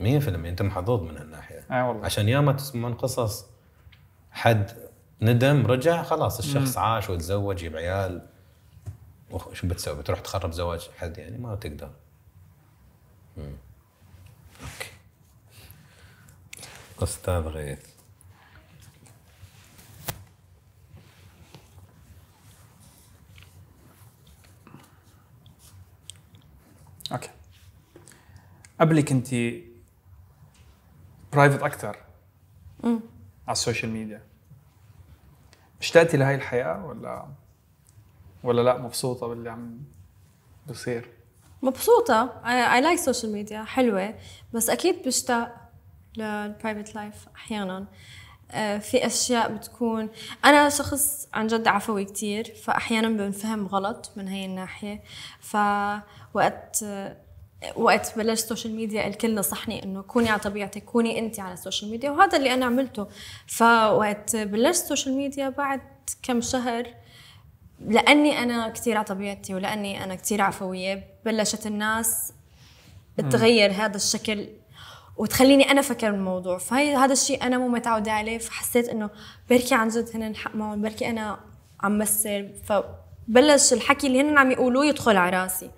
100% انت محظوظ من هالناحيه اي آه، والله. عشان ياما تسمعون قصص حد ندم رجع خلاص الشخص مم. عاش وتزوج يجيب عيال وشو بتسوي؟ بتروح تخرب زواج حد يعني ما تقدر. اوكي. استاذ غيث. اوكي. قبلك انت برايفت اكثر على السوشيال ميديا اشتقتي لهي الحياه ولا ولا لا مبسوطه باللي عم بصير مبسوطة اي لايك سوشيال ميديا حلوة بس أكيد بشتاق للبرايفت لايف أحيانا آه، في أشياء بتكون أنا شخص عن جد عفوي كتير فأحيانا بنفهم غلط من هي الناحية فوقت وقت بلشت السوشيال ميديا الكل نصحني انه كوني على طبيعتك كوني انت على السوشيال ميديا وهذا اللي انا عملته فوقت بلشت السوشيال ميديا بعد كم شهر لاني انا كثير على طبيعتي ولاني انا كثير عفويه بلشت الناس تغير هذا الشكل وتخليني انا افكر بالموضوع فهي هذا الشيء انا مو متعوده عليه فحسيت انه بركي عن جد هن حق معهم بركي انا عم مثل فبلش الحكي اللي هن عم يقولوه يدخل على راسي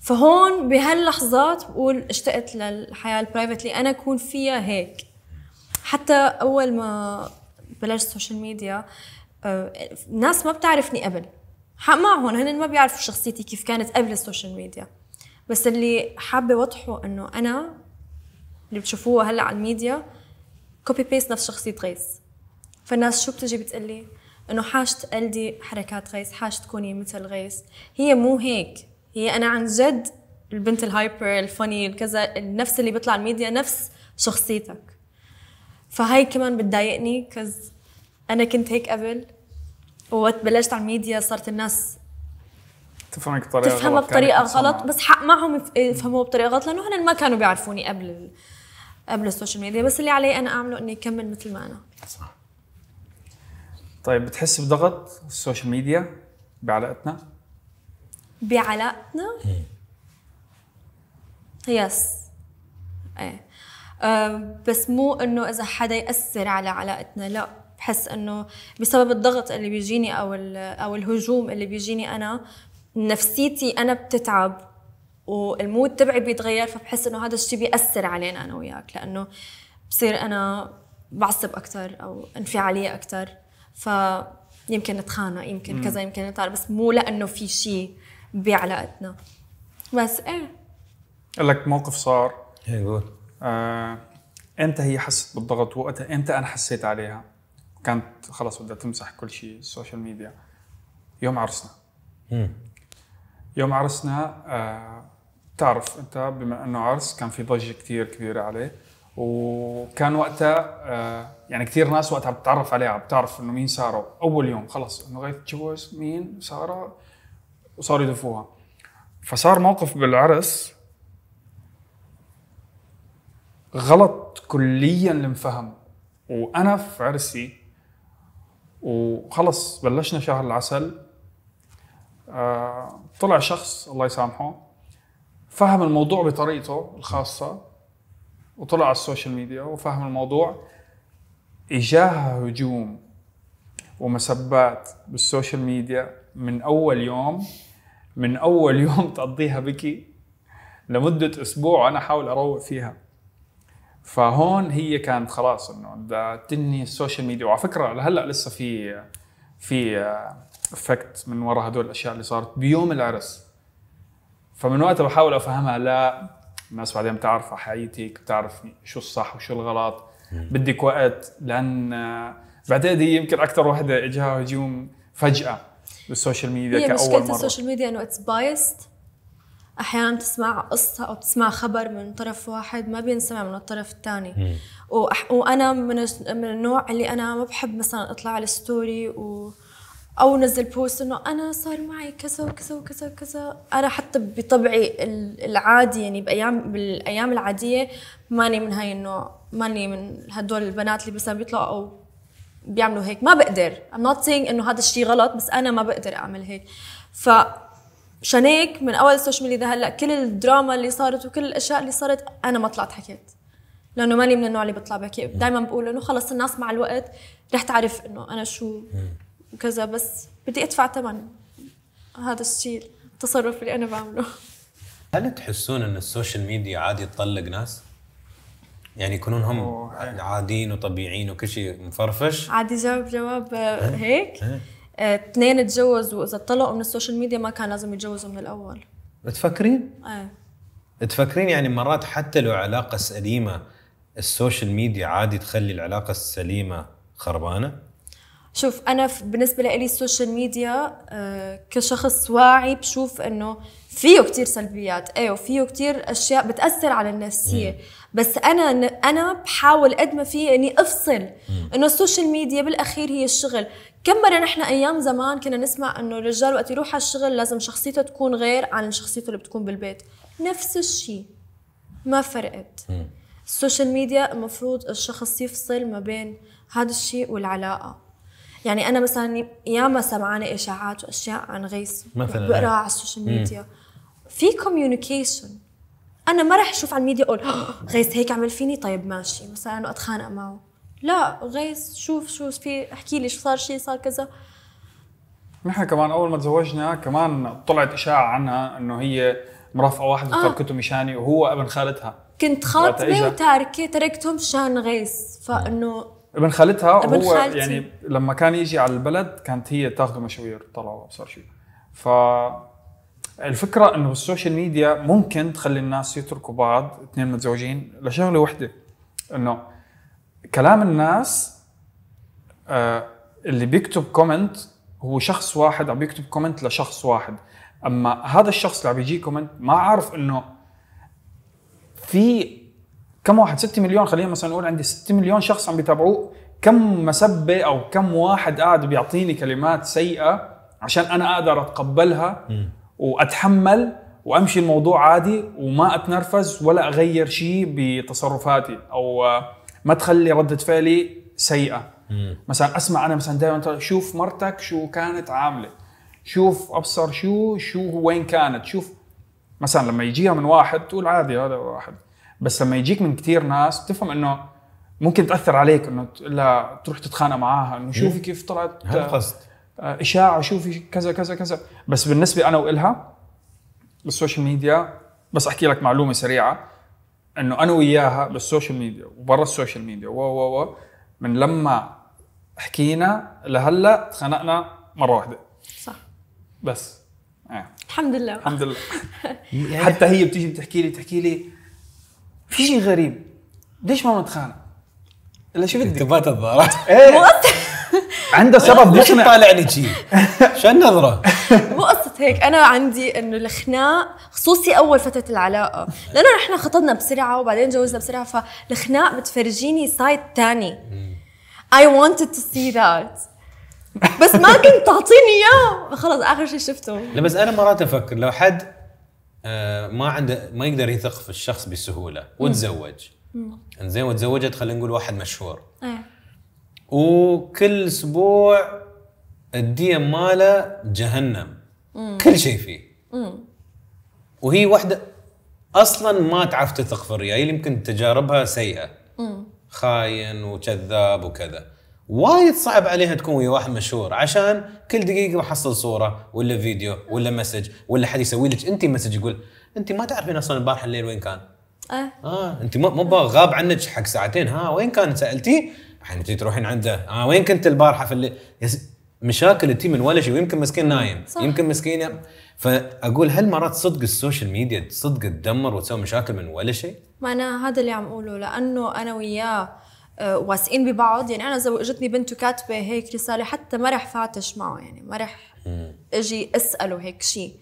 فهون بهاللحظات بقول اشتقت للحياه البرايفتلي انا اكون فيها هيك حتى اول ما بلشت السوشيال آه، ميديا الناس ما بتعرفني قبل حق معهم هن ما بيعرفوا شخصيتي كيف كانت قبل السوشيال ميديا بس اللي حابه اوضحه انه انا اللي بتشوفوها هلا على الميديا كوبي بيست نفس شخصيه غيث فالناس شو بتجي بتقلي انه حاج تقلدي حركات غيث حاج تكوني مثل غيث هي مو هيك هي انا عن جد البنت الهايبر الفني الكذا نفس اللي بيطلع الميديا نفس شخصيتك فهاي كمان بتضايقني كز انا كنت هيك قبل وقت بلشت على الميديا صارت الناس تفهمك بطريقه تفهمها بطريقه غلط بس حق معهم يفهموها بطريقه غلط لانه هن ما كانوا بيعرفوني قبل قبل السوشيال ميديا بس اللي علي انا اعمله اني اكمل مثل ما انا صح طيب بتحس بضغط السوشيال ميديا بعلاقتنا؟ بعلاقتنا؟ يس ايه أه بس مو انه اذا حدا ياثر على علاقتنا لا بحس انه بسبب الضغط اللي بيجيني او او الهجوم اللي بيجيني انا نفسيتي انا بتتعب والمود تبعي بيتغير فبحس انه هذا الشيء بياثر علينا انا وياك لانه بصير انا بعصب اكثر او انفعاليه اكثر ف يمكن نتخانق يمكن كذا يمكن نطلع بس مو لانه في شيء بعلاقتنا بس ايه لك موقف صار ايه قول آه، امتى هي حست بالضغط وقتها امتى انا حسيت عليها كانت خلص بدها تمسح كل شيء السوشيال ميديا يوم عرسنا مم. يوم عرسنا آه، تعرف انت بما انه عرس كان في ضجه كثير كبيره عليه وكان وقتها آه، يعني كثير ناس وقتها بتتعرف عليها بتعرف انه مين ساره اول يوم خلص انه غير تشوز مين ساره وصاروا يدفوها فصار موقف بالعرس غلط كليا المفهم وانا في عرسي وخلص بلشنا شهر العسل آه، طلع شخص الله يسامحه فهم الموضوع بطريقته الخاصه وطلع على السوشيال ميديا وفهم الموضوع اجاها هجوم ومسبات بالسوشيال ميديا من اول يوم من اول يوم تقضيها بكي لمده اسبوع وانا احاول اروق فيها فهون هي كانت خلاص انه بدها تنهي السوشيال ميديا وعلى فكره لهلا لسه في في افكت من وراء هدول الاشياء اللي صارت بيوم العرس فمن وقتها بحاول افهمها لا الناس بعدين بتعرف حياتك بتعرف شو الصح وشو الغلط بدك وقت لان بعتقد هي يمكن اكثر وحده اجاها هجوم فجاه بالسوشيال ميديا هي مرة مشكلة السوشيال ميديا انه اتس بايست احيانا تسمع قصه او تسمع خبر من طرف واحد ما بينسمع من الطرف الثاني وأح- وانا من من النوع اللي انا ما بحب مثلا اطلع على الستوري و او نزل بوست انه انا صار معي كذا وكذا وكذا وكذا انا حتى بطبعي العادي يعني بايام بالايام العاديه ماني من هاي النوع ماني من هدول البنات اللي بس بيطلعوا او بيعملوا هيك ما بقدر I'm not saying انه هذا الشيء غلط بس انا ما بقدر اعمل هيك ف هيك من اول السوشيال ميديا هلا كل الدراما اللي صارت وكل الاشياء اللي صارت انا ما طلعت حكيت لانه ماني من النوع اللي بطلع بحكي دائما بقول انه خلص الناس مع الوقت رح تعرف انه انا شو وكذا بس بدي ادفع ثمن هذا الشيء التصرف اللي انا بعمله هل تحسون ان السوشيال ميديا عادي تطلق ناس؟ يعني يكونون هم عاديين وطبيعيين وكل شيء مفرفش عادي جاوب جواب آه، إيه؟ هيك إيه؟ آه، اثنين تزوجوا واذا طلقوا من السوشيال ميديا ما كان لازم يتجوزوا من الاول تفكرين؟ ايه تفكرين يعني مرات حتى لو علاقه سليمه السوشيال ميديا عادي تخلي العلاقه السليمه خربانه؟ شوف انا بالنسبه لي السوشيال ميديا آه، كشخص واعي بشوف انه فيه كتير سلبيات ايوه فيه كتير اشياء بتاثر على النفسيه م. بس انا انا بحاول قد ما في اني افصل انه السوشيال ميديا بالاخير هي الشغل كم مره نحن ايام زمان كنا نسمع انه الرجال وقت يروح على الشغل لازم شخصيته تكون غير عن شخصيته اللي بتكون بالبيت نفس الشيء ما فرقت السوشيال ميديا المفروض الشخص يفصل ما بين هذا الشيء والعلاقه يعني انا مثلا ياما سمعانه اشاعات واشياء عن غيث مثلا بقرا على السوشيال ميديا في كوميونيكيشن انا ما راح اشوف على الميديا اقول غيث هيك عمل فيني طيب ماشي مثلا انه اتخانق معه لا غيث شوف شو في احكي لي شو صار شيء صار كذا نحن كمان اول ما تزوجنا كمان طلعت اشاعه عنها انه هي مرافقه واحد آه. مشاني وهو ابن خالتها كنت خاطبه وتاركه تركته مشان غيث فانه ابن خالتها ابن هو خالتي. يعني لما كان يجي على البلد كانت هي تاخذه مشاوير طلعوا ابصر شيء ف الفكره انه السوشيال ميديا ممكن تخلي الناس يتركوا بعض اثنين متزوجين لشغله وحده انه كلام الناس آه اللي بيكتب كومنت هو شخص واحد عم بيكتب كومنت لشخص واحد اما هذا الشخص اللي عم بيجي كومنت ما عارف انه في كم واحد 6 مليون خلينا مثلا نقول عندي 6 مليون شخص عم بيتابعوه كم مسبه او كم واحد قاعد بيعطيني كلمات سيئه عشان انا اقدر اتقبلها واتحمل وامشي الموضوع عادي وما اتنرفز ولا اغير شيء بتصرفاتي او ما تخلي رده فعلي سيئه مم. مثلا اسمع انا مثلا دائما شوف مرتك شو كانت عامله شوف ابصر شو شو وين كانت شوف مثلا لما يجيها من واحد تقول عادي هذا واحد بس لما يجيك من كثير ناس تفهم انه ممكن تاثر عليك انه لا تروح تتخانق معاها انه شوفي كيف طلعت هذا قصد آه، اشاعه شوفي كذا كذا كذا بس بالنسبه انا والها بالسوشيال ميديا بس احكي لك معلومه سريعه انه انا وياها بالسوشيال ميديا وبرا السوشيال ميديا و و و من لما حكينا لهلا تخانقنا مره واحده صح بس آه. الحمد لله الحمد لله يعني حتى هي بتيجي بتحكي لي تحكي لي في شيء غريب ليش ما بنتخانق؟ الا شو بدك؟ انتبهت الظاهرة ايه عنده سبب ليش تطالعني شي؟ شو النظرة؟ مو قصة هيك، أنا عندي إنه الخناق خصوصي أول فترة العلاقة، لأنه نحن خطبنا بسرعة وبعدين جوزنا بسرعة فالخناق بتفرجيني سايد تاني. I wanted to see that. بس ما كنت تعطيني اياه خلص اخر شيء شفته لا بس انا مرات افكر لو حد آه، ما عنده ما يقدر يثق في الشخص بسهوله وتزوج انزين وتزوجت خلينا نقول واحد مشهور ايه وكل اسبوع الدي ام ماله جهنم مم. كل شيء فيه مم. وهي واحده اصلا ما تعرف تثق في الريايل يمكن تجاربها سيئه مم. خاين وكذاب وكذا وايد صعب عليها تكون ويا واحد مشهور عشان كل دقيقه بحصل صوره ولا فيديو ولا مسج ولا حد يسوي لك انت مسج يقول انت ما تعرفين اصلا البارحه الليل وين كان إيه. اه, آه. انت مو غاب عنك حق ساعتين ها وين كان سالتي الحين تجي تروحين عنده اه وين كنت البارحه في اللي مشاكل تجي من ولا شيء ويمكن مسكين نايم صح. يمكن مسكين فاقول هل مرات صدق السوشيال ميديا صدق تدمر وتسوي مشاكل من ولا شيء؟ ما انا هذا اللي عم اقوله لانه انا وياه آه، واثقين ببعض يعني انا زوجتني بنته كاتبه هيك رساله حتى ما رح فاتش معه يعني ما رح اجي اساله هيك شيء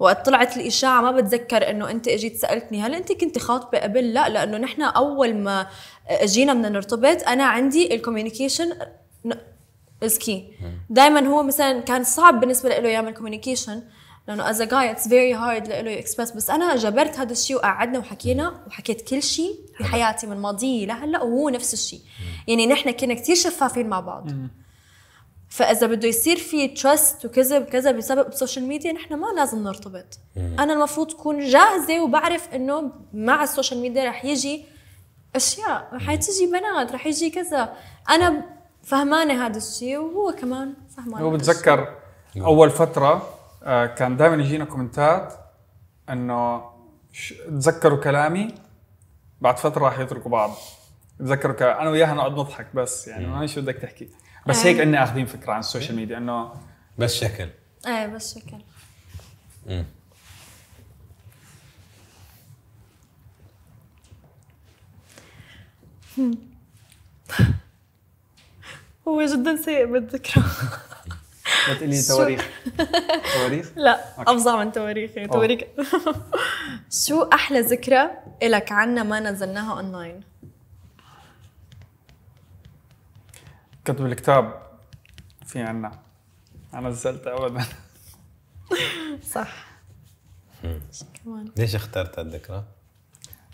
وقت طلعت الإشاعة ما بتذكر إنه أنت إجيت سألتني هل أنت كنت خاطبة قبل؟ لا لأنه نحن أول ما إجينا بدنا نرتبط أنا عندي الكوميونيكيشن از كي دائما هو مثلا كان صعب بالنسبه له يعمل كوميونيكيشن لانه از ا جاي اتس فيري هارد له يكسبرس بس انا جبرت هذا الشيء وقعدنا وحكينا وحكيت كل شيء بحياتي من ماضيي لهلا وهو نفس الشيء يعني نحن كنا كثير شفافين مع بعض فاذا بده يصير في تراست وكذا وكذا بسبب السوشيال ميديا نحن ما لازم نرتبط انا المفروض اكون جاهزه وبعرف انه مع السوشيال ميديا رح يجي اشياء رح تجي بنات رح يجي كذا انا فهمانه هذا الشيء وهو كمان فهمان هو بتذكر اول فتره آه، كان دائما يجينا كومنتات انه تذكروا كلامي بعد فتره راح يتركوا بعض تذكروا انا وياها نقعد نضحك بس يعني ما شو بدك تحكي بس هيك آه. اني اخذين فكره عن السوشيال ميديا انه بس شكل ايه بس شكل هو جدا سيء بالذكرى ما تقولي تواريخ تواريخ؟ لا افظع من تواريخي تواريخ شو احلى ذكرى لك عنا ما نزلناها اونلاين؟ كتب الكتاب في عنا انا نزلت ابدا صح ليش اخترت هالذكرى؟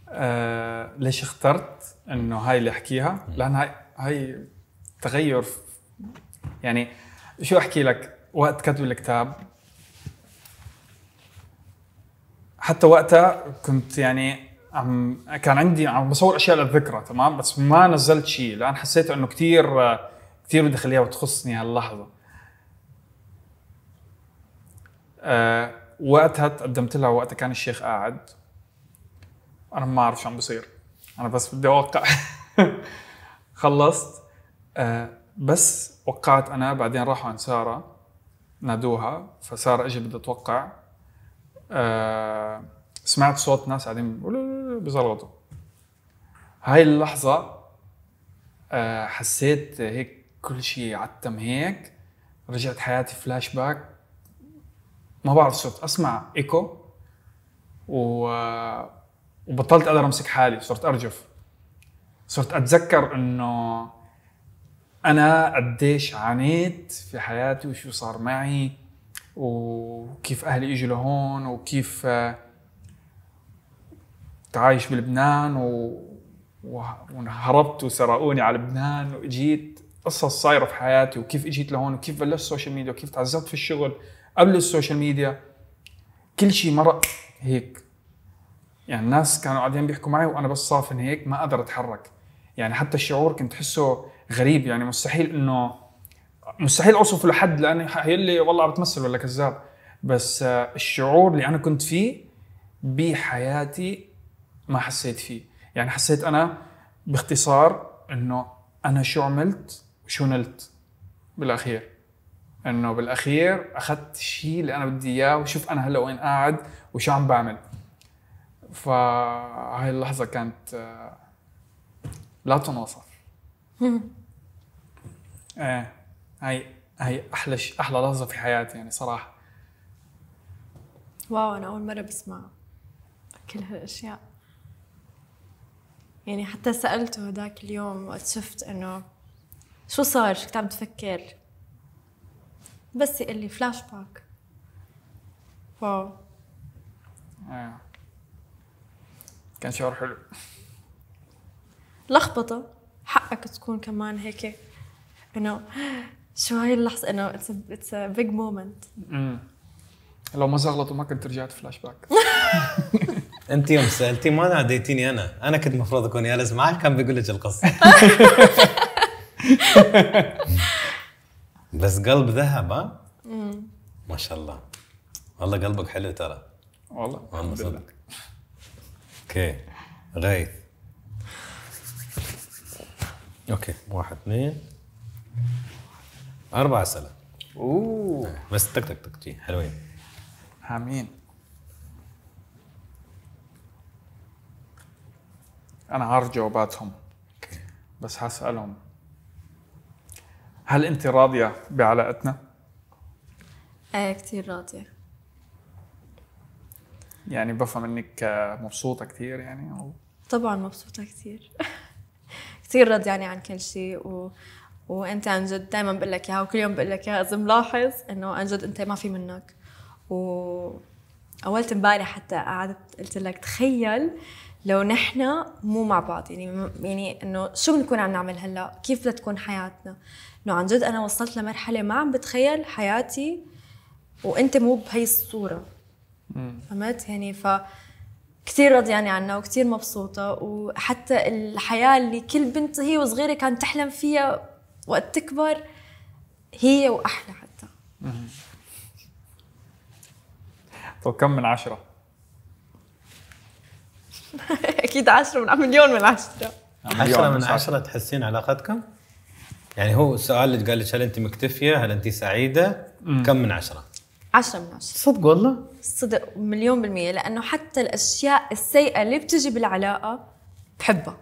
آه، ليش اخترت انه هاي اللي احكيها؟ لان هاي هاي تغير يعني شو احكي لك وقت كتب الكتاب حتى وقتها كنت يعني عم كان عندي عم بصور اشياء للذكرى تمام بس ما نزلت شيء لان حسيت انه كثير آه كثير بدي اخليها وتخصني هاللحظه أه وقتها تقدمت لها وقتها كان الشيخ قاعد انا ما اعرف شو عم بصير انا بس بدي اوقع خلصت أه بس وقعت انا بعدين راحوا عند ساره نادوها فساره اجت بدها توقع أه سمعت صوت ناس قاعدين بيزلطوا هاي اللحظه أه حسيت هيك كل شيء عتم هيك رجعت حياتي فلاش باك ما بعرف صرت اسمع ايكو و... وبطلت اقدر امسك حالي صرت ارجف صرت اتذكر انه انا قديش عانيت في حياتي وشو صار معي وكيف اهلي اجوا لهون وكيف آه، تعايش بلبنان و... وهربت وسرقوني على لبنان واجيت قصص صايره في حياتي وكيف اجيت لهون وكيف بلشت السوشيال ميديا وكيف تعذبت في الشغل قبل السوشيال ميديا كل شيء مرق هيك يعني الناس كانوا قاعدين بيحكوا معي وانا بس صافن هيك ما قادر اتحرك يعني حتى الشعور كنت حسه غريب يعني مستحيل انه مستحيل اوصفه لحد لانه حيقول لي والله عم بتمثل ولا كذاب بس آه، الشعور اللي انا كنت فيه بحياتي ما حسيت فيه يعني حسيت انا باختصار انه انا شو عملت شو نلت بالاخير انه بالاخير اخذت الشيء اللي انا بدي اياه وشوف انا هلا وين قاعد وشو عم بعمل فهاي اللحظه كانت آه، لا تنوصف ايه هاي هاي احلى احلى لحظه في حياتي يعني صراحه واو انا اول مره بسمع كل هالاشياء يعني حتى سالته هذاك اليوم وقت شفت انه شو صار شو كنت عم تفكر بس يقول لي فلاش باك واو آه. كان شعور حلو لخبطة حقك تكون كمان هيك انه شو هاي اللحظة انه اتس اتس بيج مومنت لو ما زغلطوا ما كنت رجعت فلاش باك انت يوم سالتي ما ناديتيني انا انا كنت المفروض اكون جالس معك كان بيقول لك القصه بس قلب ذهب ها؟ ما شاء الله والله قلبك حلو ترى والله والله صدق اوكي غيث اوكي واحد اثنين أربع أسئلة اوه بس تك تك تك جي حلوين حامين أنا عارف جواباتهم بس هسألهم هل انت راضيه بعلاقتنا ايه كثير راضيه يعني بفهم انك آه، مبسوطه كثير يعني أو... طبعا مبسوطه كثير كثير راضيه يعني عن كل شيء و... وانت عن جد دائما بقول لك اياها وكل يوم بقول لك اياها اذا ملاحظ انه عن جد انت ما في منك و اولت امبارح حتى قعدت قلت لك تخيل لو نحن مو مع بعض يعني يعني انه شو بنكون عم نعمل هلا كيف بدها تكون حياتنا انه عن جد انا وصلت لمرحله ما عم بتخيل حياتي وانت مو بهي الصوره فهمت يعني ف كثير يعني عنها وكثير مبسوطة وحتى الحياة اللي كل بنت هي وصغيرة كانت تحلم فيها وقت تكبر هي وأحلى حتى طب كم من عشرة؟ اكيد 10 من مليون من 10 10 من 10 تحسين علاقتكم؟ يعني هو السؤال اللي قال لك هل انت مكتفيه؟ هل انت سعيده؟ مم. كم من 10؟ 10 من 10 صدق والله؟ صدق مليون بالمية لأنه حتى الأشياء السيئة اللي بتجي بالعلاقة بحبها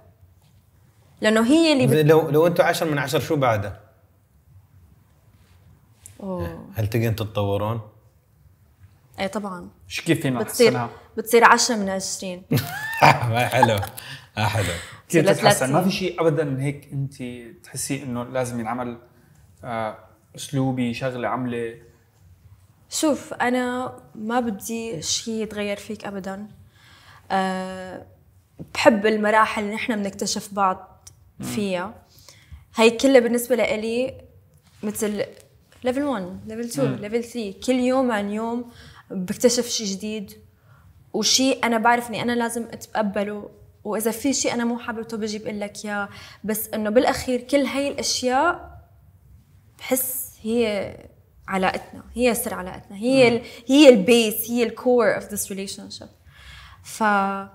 لأنه هي اللي بت... لو لو انتم 10 من 10 شو بعده؟ أوه. هل تقدرون تتطورون؟ ايه طبعا شو كيف في بتصير بتصير 10 من 20 حلو حلو كيف تتحسن ما في شيء ابدا هيك انت تحسي انه لازم ينعمل آه، اسلوبي شغله عمله شوف انا ما بدي شيء يتغير فيك ابدا أه بحب المراحل اللي نحن بنكتشف بعض فيها هي كلها بالنسبه لإلي مثل ليفل 1 ليفل 2 ليفل 3 كل يوم عن يوم بكتشف شيء جديد وشيء انا بعرف اني انا لازم اتقبله واذا في شيء انا مو حاببته بجي بقول لك اياه بس انه بالاخير كل هاي الاشياء بحس هي علاقتنا هي سر علاقتنا هي نعم. ال هي البيس هي الكور اوف ذس ريليشن شيب ف 10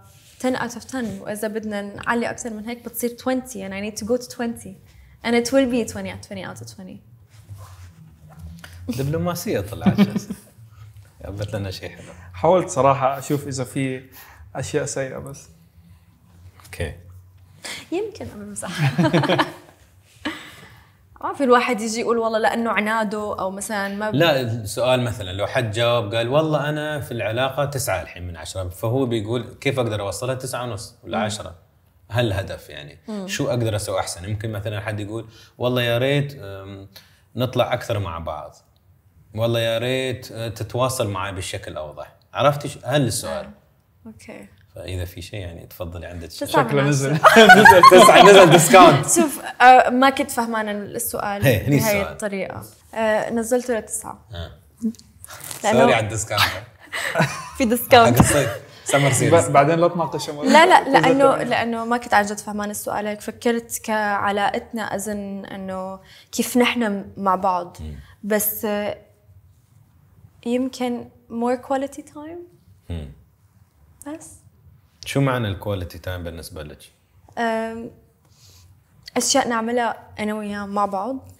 out of 10 واذا بدنا نعلي اكثر من هيك بتصير 20 and I need to go to 20 and it will be 20 20 out of 20 دبلوماسيه طلعت ثبت لنا شيء حلو حاولت صراحه اشوف اذا في اشياء سيئه بس اوكي يمكن امزح ما آه، في الواحد يجي يقول والله لانه عناده او مثلا ما ب... لا سؤال مثلا لو حد جاوب قال والله انا في العلاقه تسعة الحين من عشرة فهو بيقول كيف اقدر اوصلها تسعة ونص ولا عشرة هل الهدف يعني مم. شو اقدر اسوي احسن يمكن مثلا حد يقول والله يا ريت نطلع اكثر مع بعض والله يا ريت آه، تتواصل معي بشكل اوضح عرفتي هل السؤال نعم. اوكي فاذا في شيء يعني تفضلي عندك شكله نزل نزل تسعه نزل ديسكاونت شوف آه، ما كنت فهمان السؤال بهي الطريقه آه، نزلته لتسعه سوري على الديسكاونت في ديسكاونت سمر سيريز بعدين لا تناقش لا لا لانه لانه ما كنت عن جد فهمان السؤال هيك فكرت كعلاقتنا ازن انه كيف نحن مع بعض بس يمكن مور كواليتي تايم بس شو معنى الكواليتي تايم بالنسبه لك؟ اشياء نعملها انا وياه مع بعض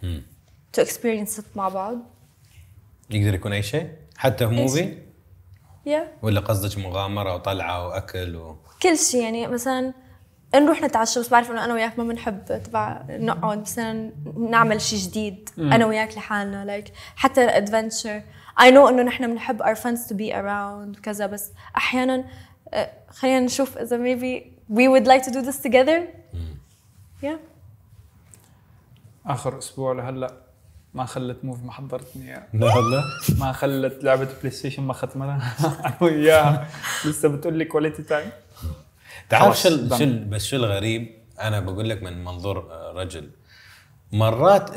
تو اكسبيرينس مع بعض يقدر يكون اي شيء؟ حتى موفي؟ يا ولا قصدك مغامره وطلعه واكل و... كل شيء يعني مثلا نروح نتعشى بس بعرف انه انا وياك ما بنحب تبع نقعد مثلا نعمل شيء جديد انا وياك لحالنا لايك like حتى الادفنتشر اي نو انه نحن بنحب اور فانز تو بي اراوند وكذا بس احيانا آه، خلينا نشوف اذا ميبي وي وود لايك تو دو ذس توجذر يا اخر اسبوع لهلا ما خلت موفي ما حضرتني اياه والله؟ ما خلت لعبه بلاي ستيشن ما ختمتها انا وياها لسه بتقول لي كواليتي تايم تعرف شو شو بس شو الغريب انا بقول لك من منظور آه، رجل مرات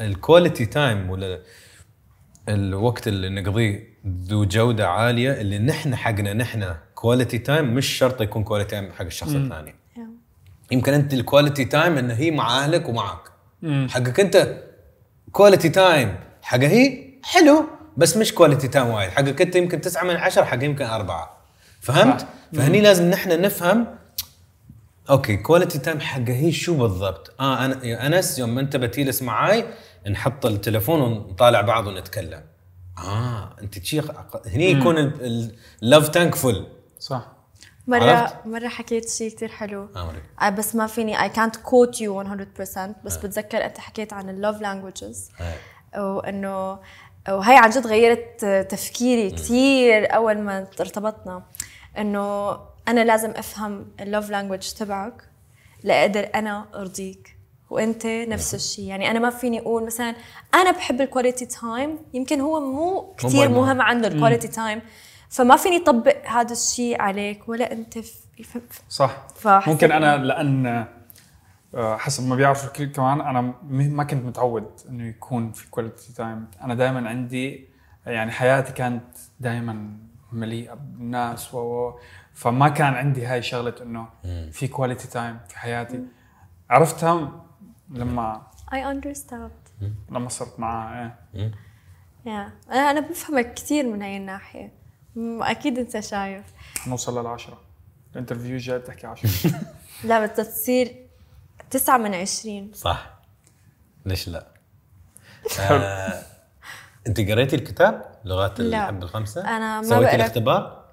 الكواليتي تايم ولا الوقت اللي نقضيه ذو جوده عاليه اللي نحن حقنا نحن كواليتي تايم مش شرط يكون كواليتي تايم حق الشخص الثاني يمكن انت الكواليتي تايم ان هي مع اهلك ومعك حقك انت كواليتي تايم حق هي حلو بس مش كواليتي تايم وايد حقك انت يمكن تسعة من عشرة حق يمكن أربعة فهمت؟ فهني لازم نحن نفهم اوكي كواليتي تايم حق هي شو بالضبط؟ اه انا يا انس يوم انت بتجلس معاي نحط التليفون ونطالع بعض ونتكلم اه انت تشي هنا يكون اللف تانك فل صح مرة عرفت؟ مرة حكيت شيء كثير حلو عمري. آه،, آه بس ما فيني اي كانت كوت يو 100% بس آه. بتذكر انت حكيت عن اللف لانجوجز آه. وانه وهي عن جد غيرت تفكيري كثير اول ما ارتبطنا انه انا لازم افهم اللوف لانجوج تبعك لاقدر انا ارضيك وانت نفس نعم. الشيء يعني انا ما فيني اقول مثلا انا بحب الكواليتي تايم يمكن هو مو كثير مهم عنده الكواليتي تايم فما فيني اطبق هذا الشيء عليك ولا انت في صح ممكن انا لان آه، حسب ما بيعرفوا الكل كمان انا ما كنت متعود انه يكون في كواليتي تايم انا دائما عندي يعني حياتي كانت دائما مليئه بالناس و فما كان عندي هاي شغله انه في كواليتي تايم في حياتي عرفتها لما اي اندرستاند hmm? لما صرت معاه ايه يا hmm? انا بفهمك كثير من هي الناحيه اكيد انت شايف نوصل للعشرة الانترفيو جاي بتحكي عشرة لا بدها تصير تسعة من عشرين صح ليش لا؟ آه، انت قريتي الكتاب لغات الحب الخمسة؟ انا ما سويتي الاختبار؟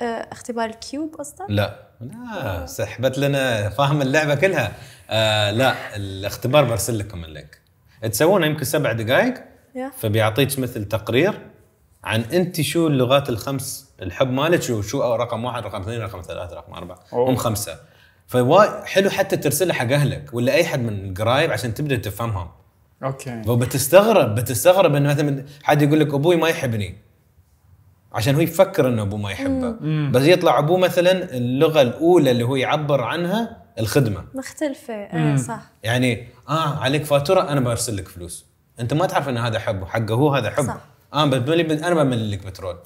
آه، اختبار الكيوب قصدك؟ لا لا آه، سحبت لنا فاهم اللعبه كلها آه لا الاختبار برسل لكم اللينك تسوونه يمكن سبع دقائق فبيعطيك مثل تقرير عن انت شو اللغات الخمس الحب مالك شو شو رقم واحد رقم اثنين رقم ثلاثه رقم اربعه أوه. هم خمسه فحلو حتى ترسله حق اهلك ولا اي حد من القرايب عشان تبدا تفهمهم اوكي وبتستغرب بتستغرب انه مثلا حد يقول لك ابوي ما يحبني عشان هو يفكر انه ابوه ما يحبه مم. بس يطلع ابوه مثلا اللغه الاولى اللي هو يعبر عنها الخدمه مختلفه آه صح يعني اه عليك فاتوره انا برسل لك فلوس انت ما تعرف ان هذا حبه حقه هو هذا حبه صح. اه انا بمل لك بترول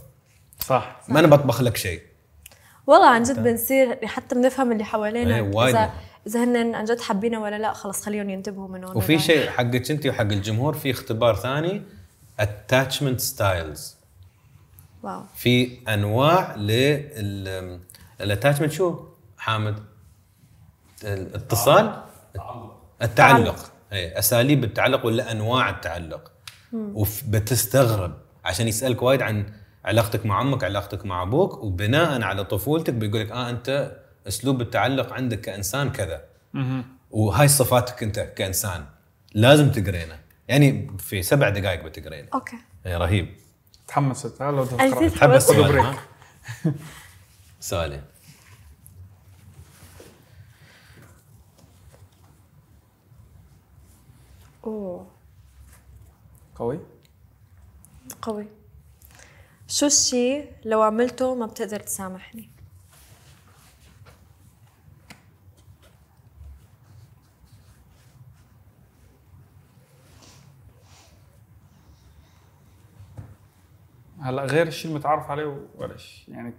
صح, صح. ما انا بطبخ لك شيء والله عن جد بنصير حتى بنفهم اللي حوالينا إيه، اذا اذا هن عن جد حابينه ولا لا خلص خليهم ينتبهوا من هون وفي شيء حقك انت وحق الجمهور في اختبار ثاني اتاتشمنت ستايلز واو في انواع للاتاتشمنت شو حامد؟ الاتصال التعلق اي اساليب التعلق ولا انواع التعلق وبتستغرب عشان يسالك وايد عن علاقتك مع امك علاقتك مع ابوك وبناء على طفولتك بيقول لك اه انت اسلوب التعلق عندك كانسان كذا وهاي صفاتك انت كانسان لازم تقرينه يعني في سبع دقائق بتقرينه اوكي إيه، رهيب تحمست ها لو تحمست خذوا بريك سؤالين اوه قوي؟ قوي شو الشيء لو عملته ما بتقدر تسامحني؟ هلا غير الشيء المتعارف عليه ولا شيء يعني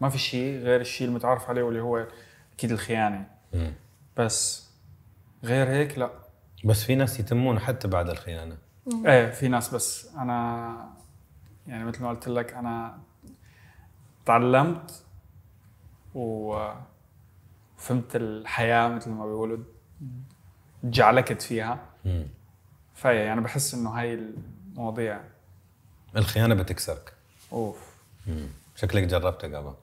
ما في شيء غير الشيء المتعارف عليه واللي هو اكيد الخيانه بس غير هيك لا بس في ناس يتمون حتى بعد الخيانه ايه في ناس بس انا يعني مثل ما قلت لك انا تعلمت وفهمت الحياه مثل ما بيقولوا جعلكت فيها مم. فاية يعني بحس انه هاي المواضيع الخيانه بتكسرك اوف مم. شكلك جربتها قبل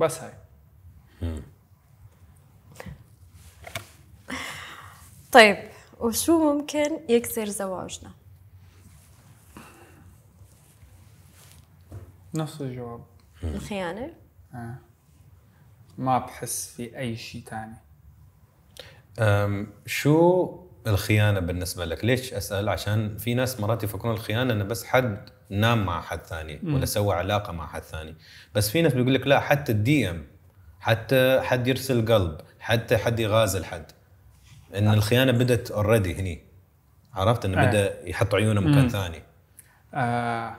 بس هاي طيب وشو ممكن يكسر زواجنا؟ نفس الجواب الخيانة؟ آه. ما بحس في اي شيء ثاني شو الخيانه بالنسبه لك ليش اسال عشان في ناس مرات يفكرون الخيانه انه بس حد نام مع حد ثاني ولا سوى علاقه مع حد ثاني بس في ناس بيقول لك لا حتى الدي ام حتى حد يرسل قلب حتى حد يغازل حد ان أه. الخيانه بدت اوريدي هني عرفت انه آه. بدا يحط عيونه مكان ثاني آه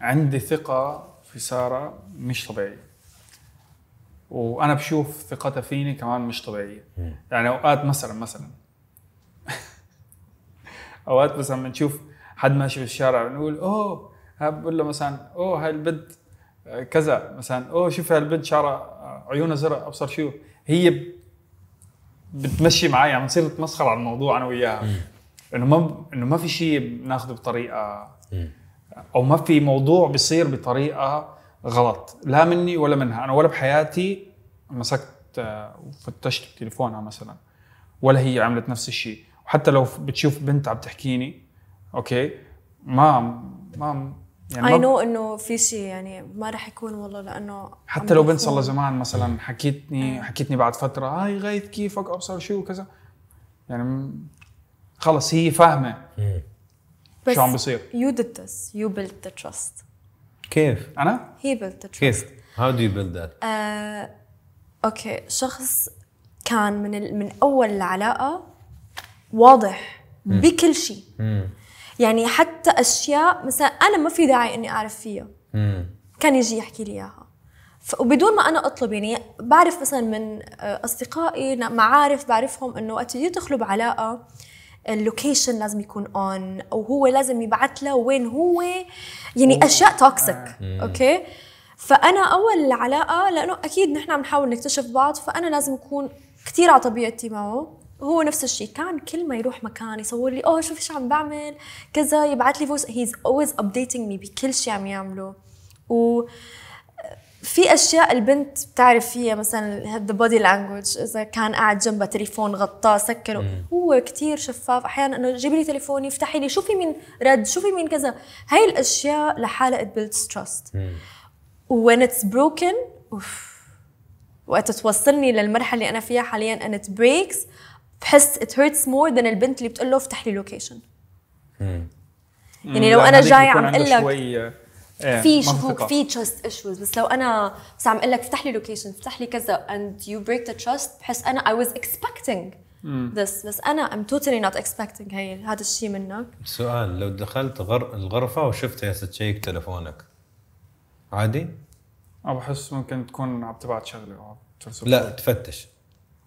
عندي ثقه في ساره مش طبيعيه وانا بشوف ثقتها فيني كمان مش طبيعيه يعني اوقات مثلا مثلا اوقات مثلا بنشوف حد ماشي بالشارع بنقول اوه بقول له مثلا اوه هاي البنت كذا مثلا اوه شوف هاي البنت شعرها عيونها زرق ابصر شو هي بتمشي معي يعني عم نصير نتمسخر على الموضوع انا وياها انه ما انه ما في شيء بناخذه بطريقه او ما في موضوع بيصير بطريقه غلط لا مني ولا منها انا ولا بحياتي مسكت آه، وفتشت بتليفونها مثلا ولا هي عملت نفس الشيء وحتى لو بتشوف بنت عم تحكيني اوكي ما ما يعني اي نو انه في شيء يعني ما راح يكون والله لانه حتى لو بنت صار لها زمان مثلا حكيتني حكيتني بعد فتره هاي غيث كيفك ابصر شو وكذا يعني خلص هي فاهمه شو عم بصير يو ديد ذس يو بيلت ذا تراست كيف؟ انا؟ هي بيلت كيف؟ هاو دو يو بيلد ذات؟ اوكي شخص كان من ال... من اول العلاقه واضح مم. بكل شيء يعني حتى اشياء مثلا انا ما في داعي اني اعرف فيها مم. كان يجي يحكي لي اياها ف... وبدون ما انا اطلب يعني بعرف مثلا من آه، اصدقائي معارف بعرفهم انه وقت يدخلوا بعلاقه اللوكيشن لازم يكون اون او هو لازم يبعث له وين هو يعني أوه. اشياء توكسيك آه. اوكي فانا اول علاقه لانه اكيد نحن عم نحاول نكتشف بعض فانا لازم اكون كثير على طبيعتي معه هو نفس الشيء كان كل ما يروح مكان يصور لي اوه شوف ايش عم بعمل كذا يبعث لي فويس هيز اولويز ابديتنج مي بكل شيء عم يعمله و في اشياء البنت بتعرف فيها مثلا هذا بودي لانجوج اذا كان قاعد جنبها تليفون غطاه سكره هو كثير شفاف احيانا انه جيبي لي تليفوني افتحي لي شوفي مين رد شوفي مين كذا هاي الاشياء لحالها ات بيلدز تراست وين اتس بروكن اوف وقت توصلني للمرحله اللي انا فيها حاليا ان ات بريكس بحس ات هيرتس مور ذان البنت اللي بتقول له افتح لي لوكيشن يعني لو انا جاي عم اقول لك إيه، في شكوك في تراست ايشوز بس لو انا بس عم اقول لك افتح لي لوكيشن افتح لي كذا اند يو بريك ذا تراست بحس انا اي واز اكسبكتينج ذس بس انا ام توتالي نوت اكسبكتينج هي هذا الشيء منك سؤال لو دخلت غر... الغرفه وشفتها تشيك تليفونك عادي؟ بحس ممكن تكون عم تبعت شغله او لا تفتش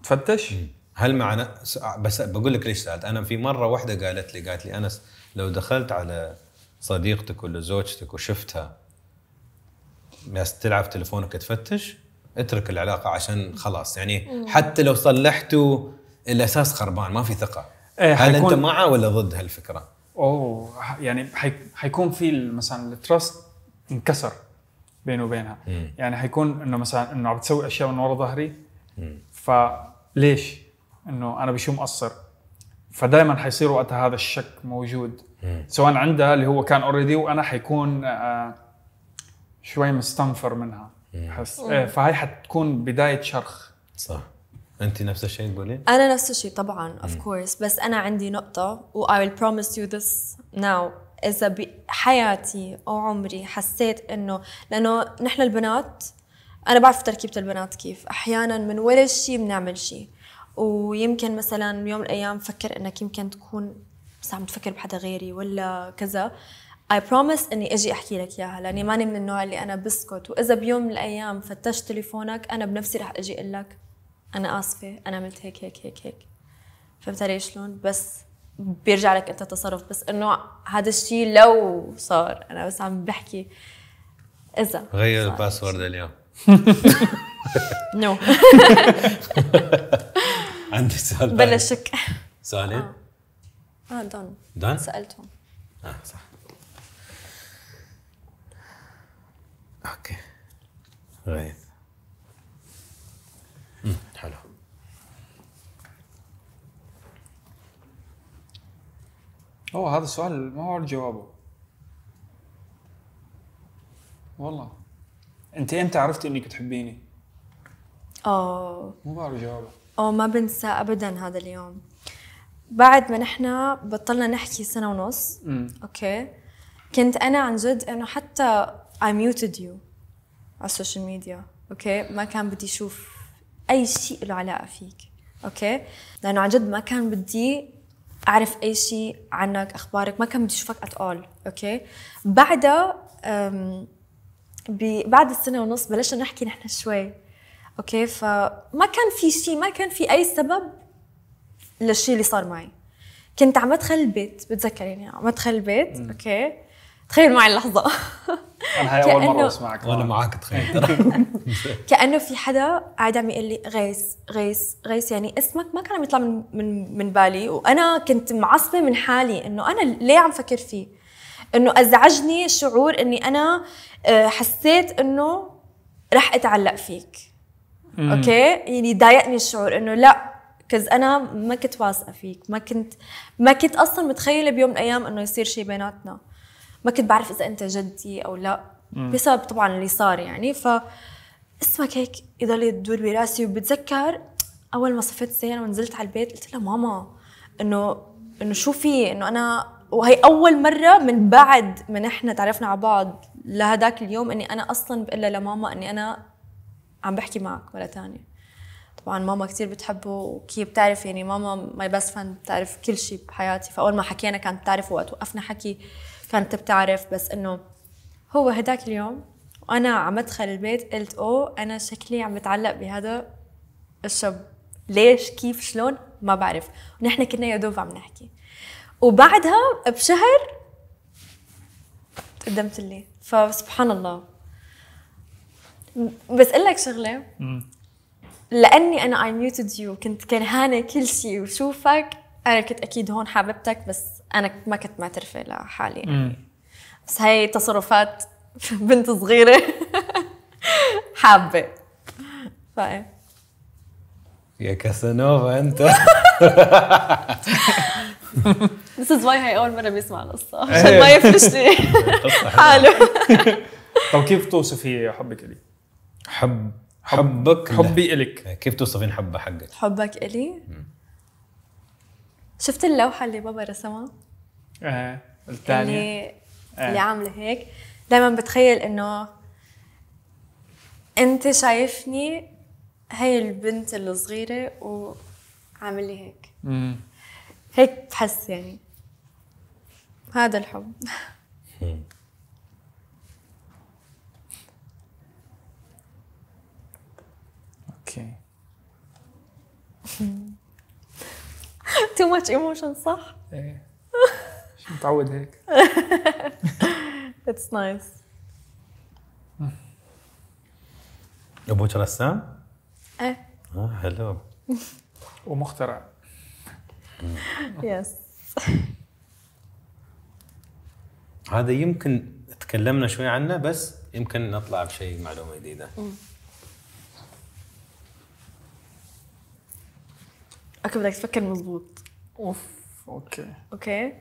تفتش؟ مم. هل معنا بس بقول لك ليش سالت انا في مره واحده قالت لي قالت لي انس لو دخلت على صديقتك ولا زوجتك وشفتها ناس تلعب تلفونك تفتش اترك العلاقه عشان خلاص يعني حتى لو صلحتوا الاساس خربان ما في ثقه إيه هل انت مع ولا ضد هالفكره؟ اوه يعني حي... حيكون في مثلا التراست انكسر بيني وبينها مم. يعني حيكون انه مثلا انه عم تسوي اشياء من ورا ظهري فليش؟ انه انا بشو مقصر؟ فدائما حيصير وقتها هذا الشك موجود سواء عندها اللي هو كان اوريدي وانا حيكون آه، آه، شوي مستنفر منها حس إيه، فهي حتكون بدايه شرخ صح انت نفس الشيء تقولين؟ انا نفس الشيء طبعا اوف كورس بس انا عندي نقطه و I will promise you this now اذا بحياتي او عمري حسيت انه لانه نحن البنات انا بعرف تركيبه البنات كيف احيانا من ولا شيء بنعمل شيء ويمكن مثلا يوم من الايام فكر انك يمكن تكون بس عم تفكر بحدا غيري ولا كذا اي بروميس اني اجي احكي لك اياها لاني ماني من النوع اللي انا بسكت واذا بيوم من الايام فتشت تليفونك انا بنفسي رح اجي اقول لك انا اسفه انا عملت هيك هيك هيك هيك فهمت علي شلون بس بيرجع لك انت تصرف بس انه هذا الشيء لو صار انا بس عم بحكي اذا غير الباسورد اليوم نو عندي سؤال بلا شك سؤالين؟ آه. اه دون دون سالتهم اه صح اوكي غيث حلو هو هذا السؤال ما هو جوابه والله انت امتى عرفتي انك تحبيني؟ اه مو بعرف جوابه اه ما بنسى ابدا هذا اليوم بعد ما نحن بطلنا نحكي سنه ونص اوكي كنت انا عن جد انه حتى I muted you على السوشيال ميديا اوكي ما كان بدي اشوف اي شيء له علاقه فيك اوكي لانه عن جد ما كان بدي اعرف اي شيء عنك اخبارك ما كان بدي اشوفك ات اول اوكي بعدها بعد السنه ونص بلشنا نحكي نحن شوي اوكي فما كان في شيء ما كان في اي سبب للشيء اللي صار معي كنت عم ادخل البيت بتذكر يعني عم ادخل البيت مم. اوكي تخيل معي اللحظة أنا هاي أول مرة أسمعك وأنا معك تخيل كأنه في حدا قاعد عم يقول لي غيث غيث غيث يعني اسمك ما كان عم يطلع من من من بالي وأنا كنت معصبة من حالي إنه أنا ليه عم فكر فيه إنه أزعجني شعور إني أنا آه، حسيت إنه رح أتعلق فيك أوكي يعني ضايقني الشعور إنه لا كز انا ما كنت واثقه فيك ما كنت ما كنت اصلا متخيله بيوم من الايام انه يصير شيء بيناتنا ما كنت بعرف اذا انت جدي او لا بسبب طبعا اللي صار يعني ف اسمك هيك يضل يدور براسي وبتذكر اول ما صفيت السياره ونزلت على البيت قلت لها ماما انه انه شو في انه انا وهي اول مره من بعد ما نحن تعرفنا على بعض لهداك اليوم اني انا اصلا بقول لها لماما اني انا عم بحكي معك مره ثانيه طبعا ماما كثير بتحبه وكيف بتعرف يعني ماما ماي بس فان بتعرف كل شيء بحياتي فاول ما حكينا كانت بتعرف وقت وقفنا حكي كانت بتعرف بس انه هو هداك اليوم وانا عم ادخل البيت قلت اوه انا شكلي عم بتعلق بهذا الشاب ليش كيف شلون ما بعرف ونحن كنا يا دوب عم نحكي وبعدها بشهر تقدمت لي فسبحان الله بس اقول لك شغله لاني انا اي ميوتد يو كنت كرهانه كل شيء وشوفك انا كنت اكيد هون حاببتك بس انا ما كنت معترفه لحالي يعني بس هاي تصرفات بنت صغيره حابه فاهم يا كاسانوفا انت This is why هي أول مرة بيسمع القصة إيه. عشان ما يفرش حاله طب كيف توصفي حبك لي؟ حب حبك حبي إلك آه، كيف توصفين حبه حقك؟ حبك إلي؟ شفت اللوحة اللي بابا رسمها؟ ايه الثانية اللي, آه. اللي عاملة هيك دائما بتخيل إنه أنت شايفني هي البنت الصغيرة وعامل لي هيك مم. هيك بحس يعني هذا الحب تو ماتش ايموشن صح؟ ايه متعود هيك اتس نايس ابوك رسام؟ ايه اه حلو ومخترع يس هذا يمكن تكلمنا شوي عنه بس يمكن نطلع بشيء معلومه جديده اوكي بدك تفكر مزبوط اوف اوكي اوكي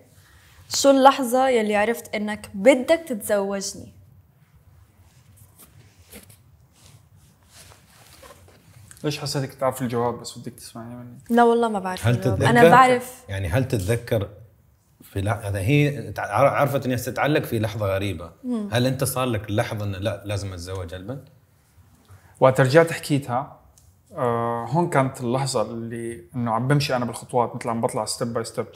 شو اللحظة يلي عرفت انك بدك تتزوجني؟ ليش حسيتك تعرف الجواب بس بدك تسمعني مني؟ لا والله ما بعرف هل تتذكر؟ انا بعرف يعني هل تتذكر في لحظة هذا يعني هي عرفت انها تتعلق في لحظه غريبه مم. هل انت صار لك لحظه انه لا لازم اتزوج البنت؟ وقت رجعت حكيتها آه هون كانت اللحظه اللي انه عم بمشي انا بالخطوات مثل عم بطلع ستيب باي ستيب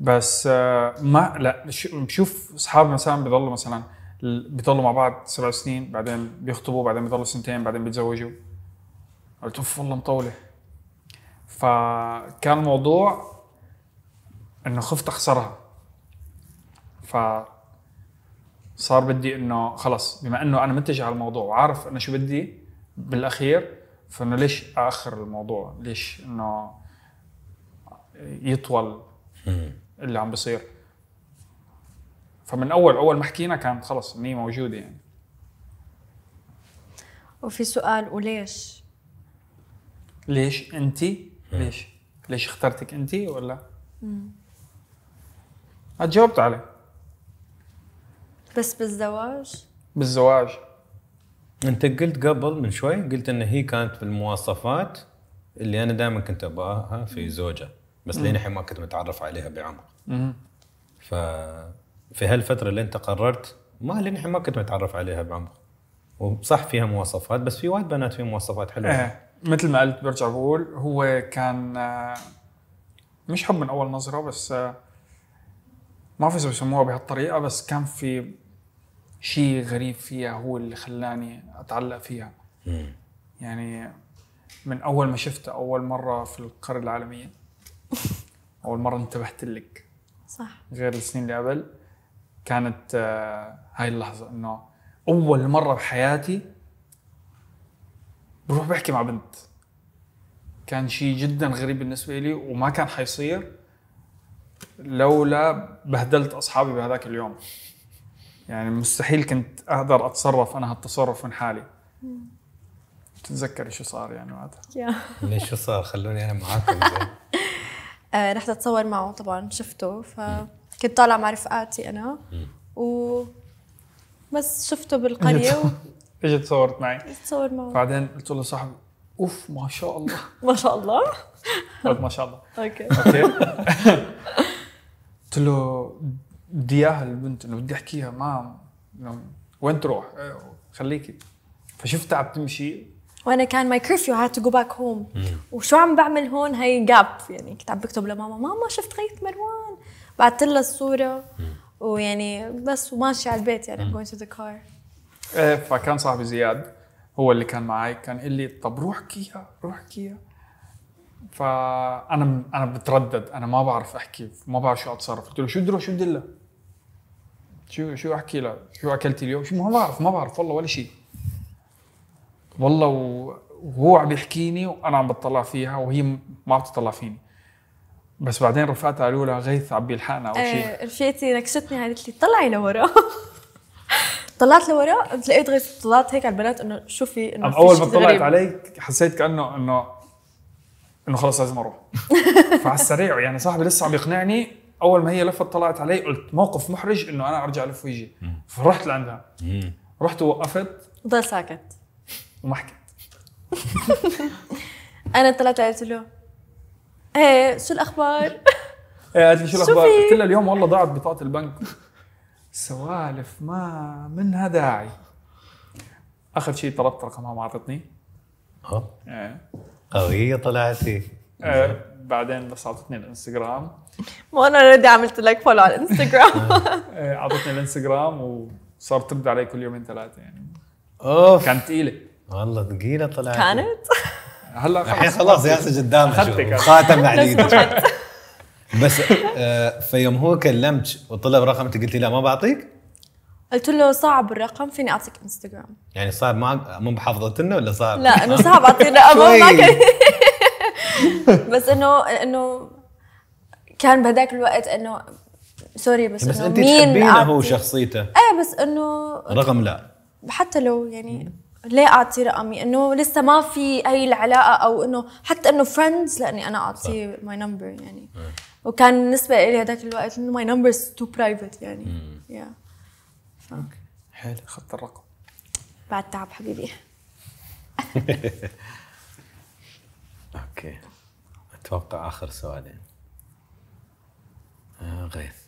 بس آه ما لا بشوف اصحابي مثلا بضلوا مثلا بيضلوا مع بعض سبع سنين بعدين بيخطبوا بعدين بيضلوا سنتين بعدين بيتزوجوا قلت اوف والله مطوله فكان الموضوع انه خفت اخسرها ف صار بدي انه خلص بما انه انا متجه على الموضوع وعارف انا شو بدي بالاخير فانه ليش اخر الموضوع؟ ليش انه يطول اللي عم بيصير؟ فمن اول اول ما حكينا كانت خلص النية موجوده يعني وفي سؤال وليش؟ ليش انت؟ ليش؟ ليش اخترتك انت ولا؟ جاوبت عليه بس بالزواج؟ بالزواج انت قلت قبل من شوي قلت ان هي كانت في المواصفات اللي انا دائما كنت ابغاها في زوجه بس لين الحين ما كنت متعرف عليها بعمق ف في هالفتره اللي انت قررت ما لين الحين ما كنت متعرف عليها بعمق وصح فيها مواصفات بس في وايد بنات فيها مواصفات حلوه آه. مثل ما قلت برجع بقول هو كان آه، مش حب من اول نظره بس آه، ما في بسموها بهالطريقه بس كان في شيء غريب فيها هو اللي خلاني اتعلق فيها مم. يعني من اول ما شفتها اول مره في القريه العالميه اول مره انتبهت لك صح غير السنين اللي قبل كانت آه، هاي اللحظه انه اول مره بحياتي بروح بحكي مع بنت كان شيء جدا غريب بالنسبه لي وما كان حيصير لولا بهدلت اصحابي بهذاك اليوم يعني مستحيل كنت اقدر اتصرف انا هالتصرف من حالي تتذكري شو صار يعني وقتها ليش شو صار خلوني انا معاكم آه، رحت اتصور معه طبعا شفته فكنت طالعه مع رفقاتي انا و بس شفته بالقريه و... اجت تصورت معي تصور معه بعدين قلت له صاحب اوف ما شاء الله ما شاء الله قلت ما شاء الله اوكي اوكي قلت له بدي اياها البنت انه بدي احكيها ما وين تروح خليكي فشفتها عم تمشي وانا كان ماي كيرفيو هاد تو جو باك هوم وشو عم بعمل هون هي جاب يعني كنت عم بكتب لماما ماما شفت غيث مروان بعثت لها الصوره ويعني بس وماشي على البيت يعني جوينت تو ذا كار ايه فكان صاحبي زياد هو اللي كان معي كان قال لي طب روح كيها روح كيها فانا انا بتردد انا ما بعرف احكي ما بعرف شو اتصرف قلت له شو بدي شو بدي شو شو احكي له شو اكلت اليوم شو ما بعرف ما بعرف والله ولا شيء والله وهو عم يحكيني وانا عم بطلع فيها وهي ما عم تطلع فيني بس بعدين رفقاتها قالوا لها غيث عم بيلحقنا او شيء ايه رفيقتي نكشتني هاي قالت لي طلعي لورا طلعت لورا لقيت إيه غيث طلعت هيك على البنات انه شوفي انه اول ما طلعت عليك حسيت كانه انه انه خلص لازم اروح فعلى السريع يعني صاحبي لسه عم يقنعني اول ما هي لفت طلعت علي قلت موقف محرج انه انا ارجع الف ويجي فرحت لعندها رحت ووقفت ضل ساكت وما حكيت انا طلعت قلت له ايه شو الاخبار؟ ايه قالت لي شو الاخبار؟ قلت لها اليوم والله ضاعت بطاقه البنك سوالف ما منها داعي اخر شيء طلبت رقمها ما اعطتني اه ايه قوية طلعتي ايه بعدين بس اعطتني الانستغرام انا اوريدي عملت لك فولو على الانستغرام اعطتني آه. إيه، الانستغرام وصارت ترد علي كل يومين ثلاثه يعني اوف كانت ثقيله والله ثقيله طلعت كانت هلا خلص خلاص ياسر قدامك خاتم عديد بس آه، في يوم هو كلمت وطلب رقم انت قلت لي لا ما بعطيك؟ قلت له صعب الرقم فيني اعطيك انستغرام يعني صعب ما مو بحافظة لنا ولا صعب؟ لا انه صعب اعطيه رقم ما كان بس انه انه كان بهداك الوقت انه سوري بس بس انت تحبينه هو شخصيته ايه بس انه رقم لا حتى لو يعني ليه اعطي رقمي انه لسه ما في هي العلاقه او انه حتى انه فريندز لاني انا اعطيه ماي نمبر يعني إيه. وكان بالنسبه لي هذاك الوقت انه ماي نمبر تو برايفت يعني يا حلو اخذت الرقم بعد تعب حبيبي اوكي اتوقع اخر سؤالين آه غيث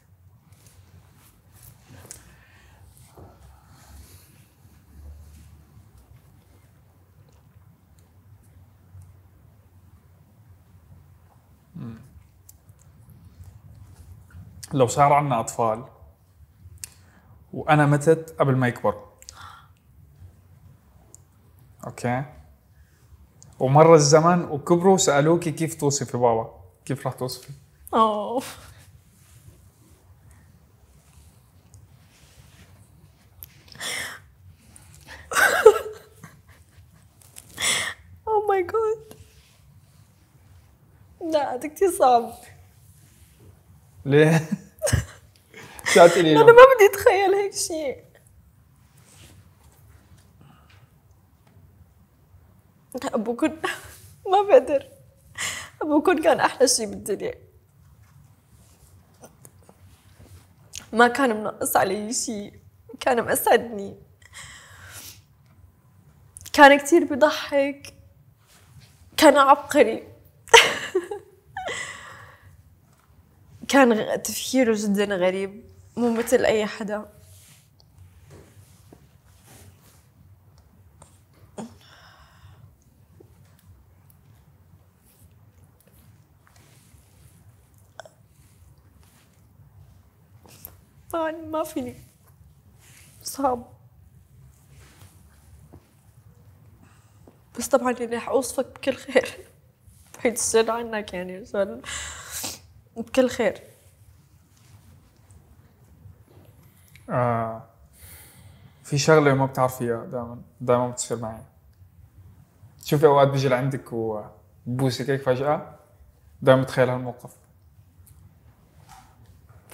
لو صار عندنا اطفال وانا متت قبل ما يكبروا آه. اوكي ومر الزمن وكبروا وسالوكي كيف توصفي بابا؟ كيف رح توصفي؟ اوف اوه ماي oh جاد لا هذا كثير صعب ليه؟ انا ما بدي اتخيل هيك شيء أبوكن ما بقدر أبوكن كان أحلى شيء بالدنيا ما كان منقص علي شيء كان مأسعدني كان كتير بضحك كان عبقري كان تفكيره جدا غريب مو مثل أي حدا يعني ما فيني صعب بس طبعا اني رح اوصفك بكل خير بعيد السر عنك يعني بكل خير آه. في شغله ما بتعرفيها دائما دائما بتصير معي شوفي اوقات بيجي لعندك وبوسك هيك فجاه دائما بتخيل هالموقف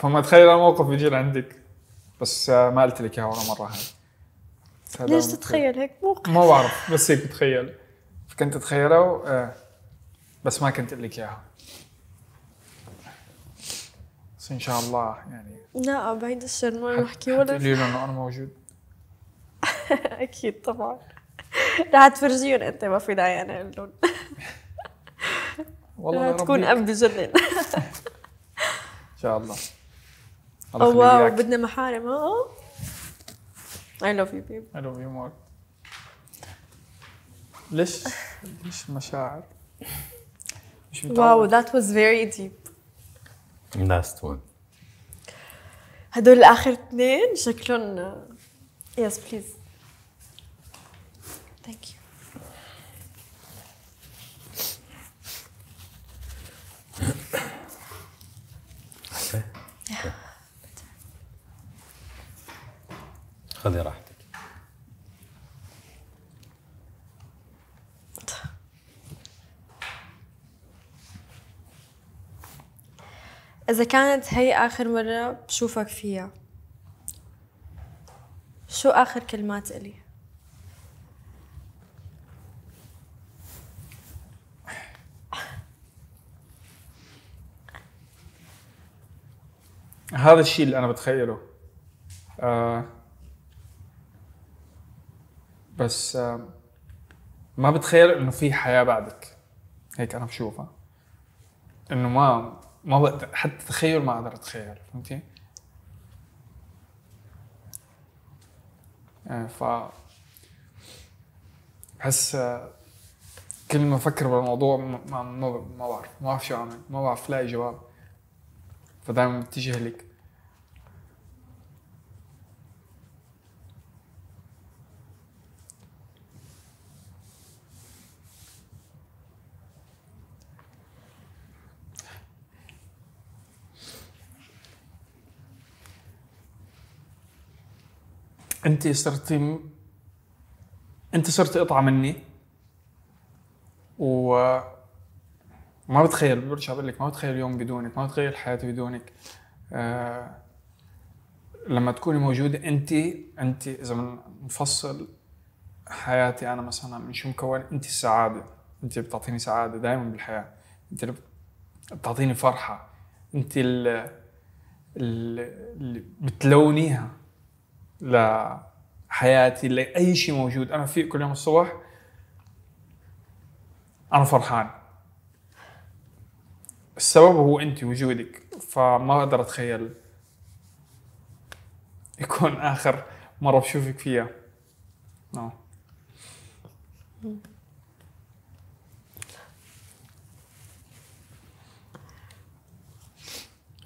فما تخيل الموقف يجي عندك بس ما قلت لك اياها ولا مره هاي ليش تتخيل هيك موقف؟ ما بعرف بس هيك بتخيل كنت اتخيلها آه، و... بس ما كنت لك اياها بس ان شاء الله يعني لا بعيد الشر ما بحكي ولا تقولي له انه انا موجود اكيد طبعا رح تفرجيهم انت ما في داعي انا اقول لهم والله تكون اب بجنن ان شاء الله الله واو بدنا محارم اه اي لاف يو بيب اي لاف يو مور ليش ليش مشاعر؟ واو ذات واز فيري ديب لاست ون هدول اخر اثنين شكلهم يس بليز ثانك يو خذي راحتك إذا كانت هي آخر مرة بشوفك فيها شو آخر كلمات إلي؟ هذا الشيء اللي أنا بتخيله آه بس ما بتخيل انه في حياه بعدك هيك انا بشوفها انه ما ما بقدر حتى تخيل ما اقدر اتخيل فهمتي؟ يعني ف بحس كل ما افكر بالموضوع ما ما, بعرف ما بعرف شو اعمل ما بعرف لاقي جواب فدائما بتجي لك انت صرتي انت صرتي قطعه مني و ما بتخيل برجع بقول لك ما بتخيل يوم بدونك ما بتخيل حياتي بدونك آه لما تكوني موجوده انت انت اذا بنفصل حياتي انا مثلا من شو مكون انت السعاده انت بتعطيني سعاده دائما بالحياه انت اللي بتعطيني فرحه انت اللي, اللي بتلونيها لحياتي لاي شيء موجود انا في كل يوم الصبح انا فرحان السبب هو انت وجودك فما اقدر اتخيل يكون اخر مره بشوفك فيها no. نعم.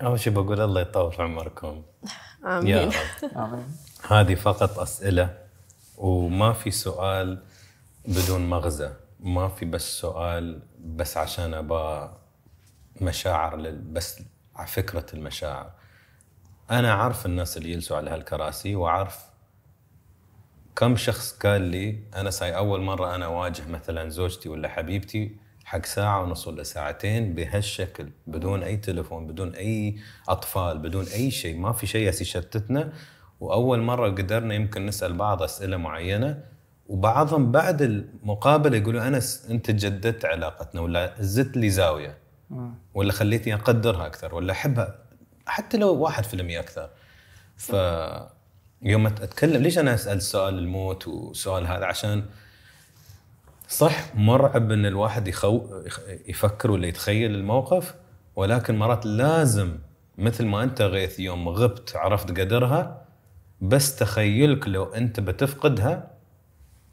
اول شيء بقول الله يطول عمركم امين يا رب امين هذه فقط اسئله وما في سؤال بدون مغزى ما في بس سؤال بس عشان ابا مشاعر لل... بس على فكره المشاعر انا عارف الناس اللي يجلسوا على هالكراسي وعارف كم شخص قال لي انا ساي اول مره انا اواجه مثلا زوجتي ولا حبيبتي حق ساعه ونص ولا ساعتين بهالشكل بدون اي تلفون بدون اي اطفال بدون اي شيء ما في شيء يشتتنا واول مره قدرنا يمكن نسال بعض اسئله معينه وبعضهم بعد المقابله يقولوا انس انت جددت علاقتنا ولا زدت لي زاويه ولا خليتني اقدرها اكثر ولا احبها حتى لو 1% اكثر ف يوم اتكلم ليش انا اسال سؤال الموت وسؤال هذا عشان صح مرعب ان الواحد يخو يفكر ولا يتخيل الموقف ولكن مرات لازم مثل ما انت غيث يوم غبت عرفت قدرها بس تخيلك لو انت بتفقدها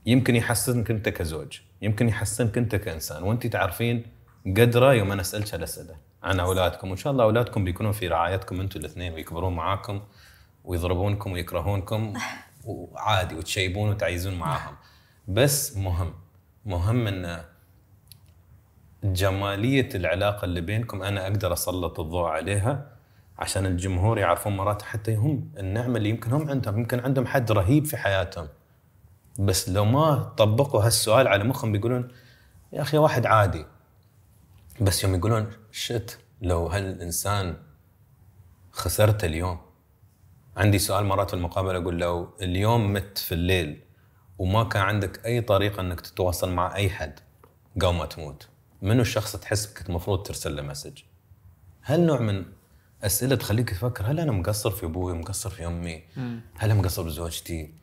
يمكن يحسنك انت كزوج يمكن يحسنك انت كانسان وانت تعرفين قدره يوم انا اسالك هالاسئله عن اولادكم وان شاء الله اولادكم بيكونون في رعايتكم انتم الاثنين ويكبرون معاكم ويضربونكم ويكرهونكم وعادي وتشيبون وتعيزون معاهم بس مهم مهم ان جماليه العلاقه اللي بينكم انا اقدر اسلط الضوء عليها عشان الجمهور يعرفون مرات حتى هم النعمه اللي يمكن هم عندهم يمكن عندهم حد رهيب في حياتهم بس لو ما طبقوا هالسؤال على مخهم بيقولون يا اخي واحد عادي بس يوم يقولون شت لو هالانسان خسرت اليوم عندي سؤال مرات في المقابله اقول لو اليوم مت في الليل وما كان عندك اي طريقه انك تتواصل مع اي حد قبل ما تموت منو الشخص تحس كنت المفروض ترسل له مسج هالنوع من اسئله تخليك تفكر هل انا مقصر في ابوي مقصر في امي هل انا مقصر بزوجتي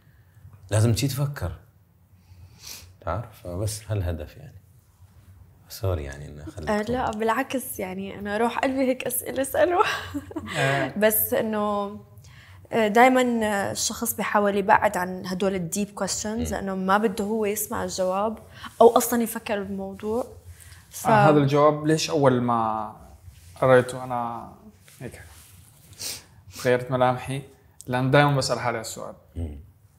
لازم تجي تفكر تعرف فبس هالهدف يعني سوري يعني انه آه لا بالعكس يعني انا اروح قلبي هيك اسئله اساله آه. بس انه آه، دائما آه، الشخص بيحاول يبعد عن هدول الديب كويستشنز لانه ما بده هو يسمع الجواب او اصلا يفكر بالموضوع ف... آه هذا الجواب ليش اول ما قريته انا هيك غيرت ملامحي لان دائما بسال حالي هالسؤال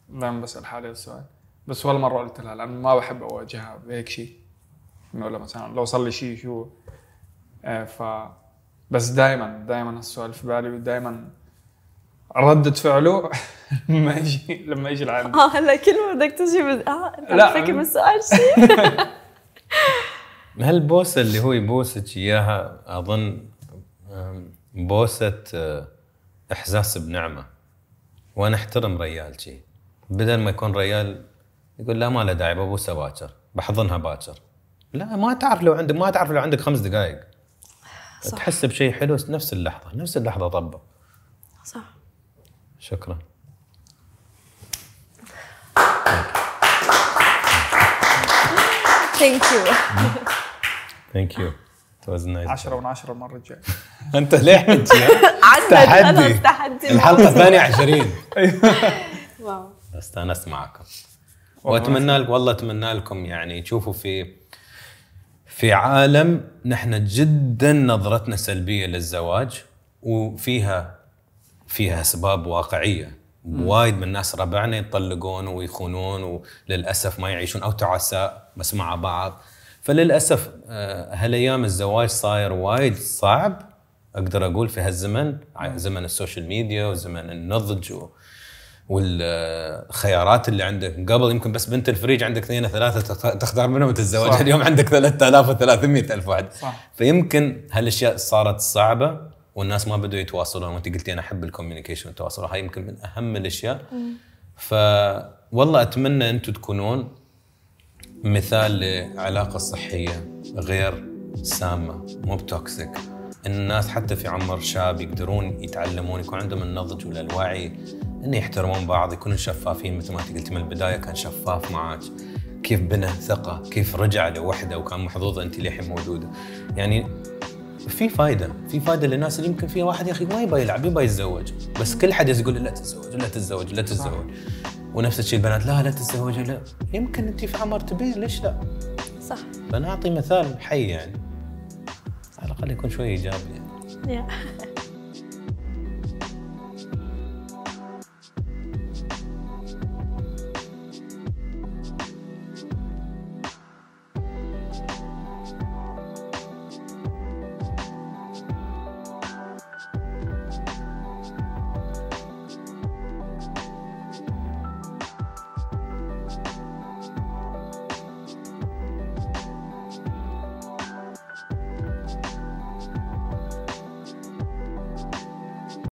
دائما بسال حالي هالسؤال بس ولا مره قلت لها لان ما بحب اواجهها بهيك شيء انه ولا مثلا لو صار لي شيء شو آه، ف بس دائما دائما هالسؤال في بالي ودائما ردة فعله لما يجي لما يجي العالم اه هلا كل ما بدك تجي اه اه لا فاكر بالسؤال شيء هالبوسه اللي هو يبوسك اياها اظن بوسه آه، احساس بنعمه وانا احترم ريال شي بدل ما يكون ريال يقول لا ما له داعي ببوسه باكر بحضنها باكر لا ما تعرف لو عندك ما تعرف لو عندك خمس دقائق صح. تحس بشيء حلو نفس اللحظه نفس اللحظه طبق صح شكرا Thank you. Thank you. توازن نايس 10 من 10 المره الجايه انت ليه حجي تحدي تحدي الحلقه 28 واو استانست معكم واتمنى لكم والله اتمنى لكم يعني تشوفوا في في عالم نحن جدا نظرتنا سلبيه للزواج وفيها فيها اسباب واقعيه وايد من الناس ربعنا يطلقون ويخونون وللاسف ما يعيشون او تعساء بس مع بعض فللاسف آه، هالايام الزواج صاير وايد صعب اقدر اقول في هالزمن زمن السوشيال ميديا وزمن النضج و والخيارات اللي عندك قبل يمكن بس بنت الفريج عندك اثنين ثلاثه تختار منهم وتتزوج اليوم عندك 3300 الف واحد صح. فيمكن هالاشياء صارت صعبه والناس ما بدوا يتواصلون وانت قلتي انا احب الكوميونيكيشن والتواصل هاي يمكن من اهم الاشياء ف والله اتمنى انتم تكونون مثال لعلاقة صحية غير سامة مو بتوكسيك الناس حتى في عمر شاب يقدرون يتعلمون يكون عندهم النضج ولا الوعي ان يحترمون بعض يكونون شفافين مثل ما انت قلت من البدايه كان شفاف معك كيف بنى ثقه كيف رجع لوحده وكان محظوظ انت للحين موجوده يعني في فائده في فائده للناس اللي يمكن فيها واحد يا اخي ما يبغى يلعب يبغى يتزوج بس كل حد يقول لا تتزوج لا تتزوج لا تتزوج ونفس الشيء البنات لا لا تتزوجي لا يمكن انت في عمر تبين ليش لا؟ صح فنعطي مثال حي يعني على الاقل يكون شوي ايجابي يعني.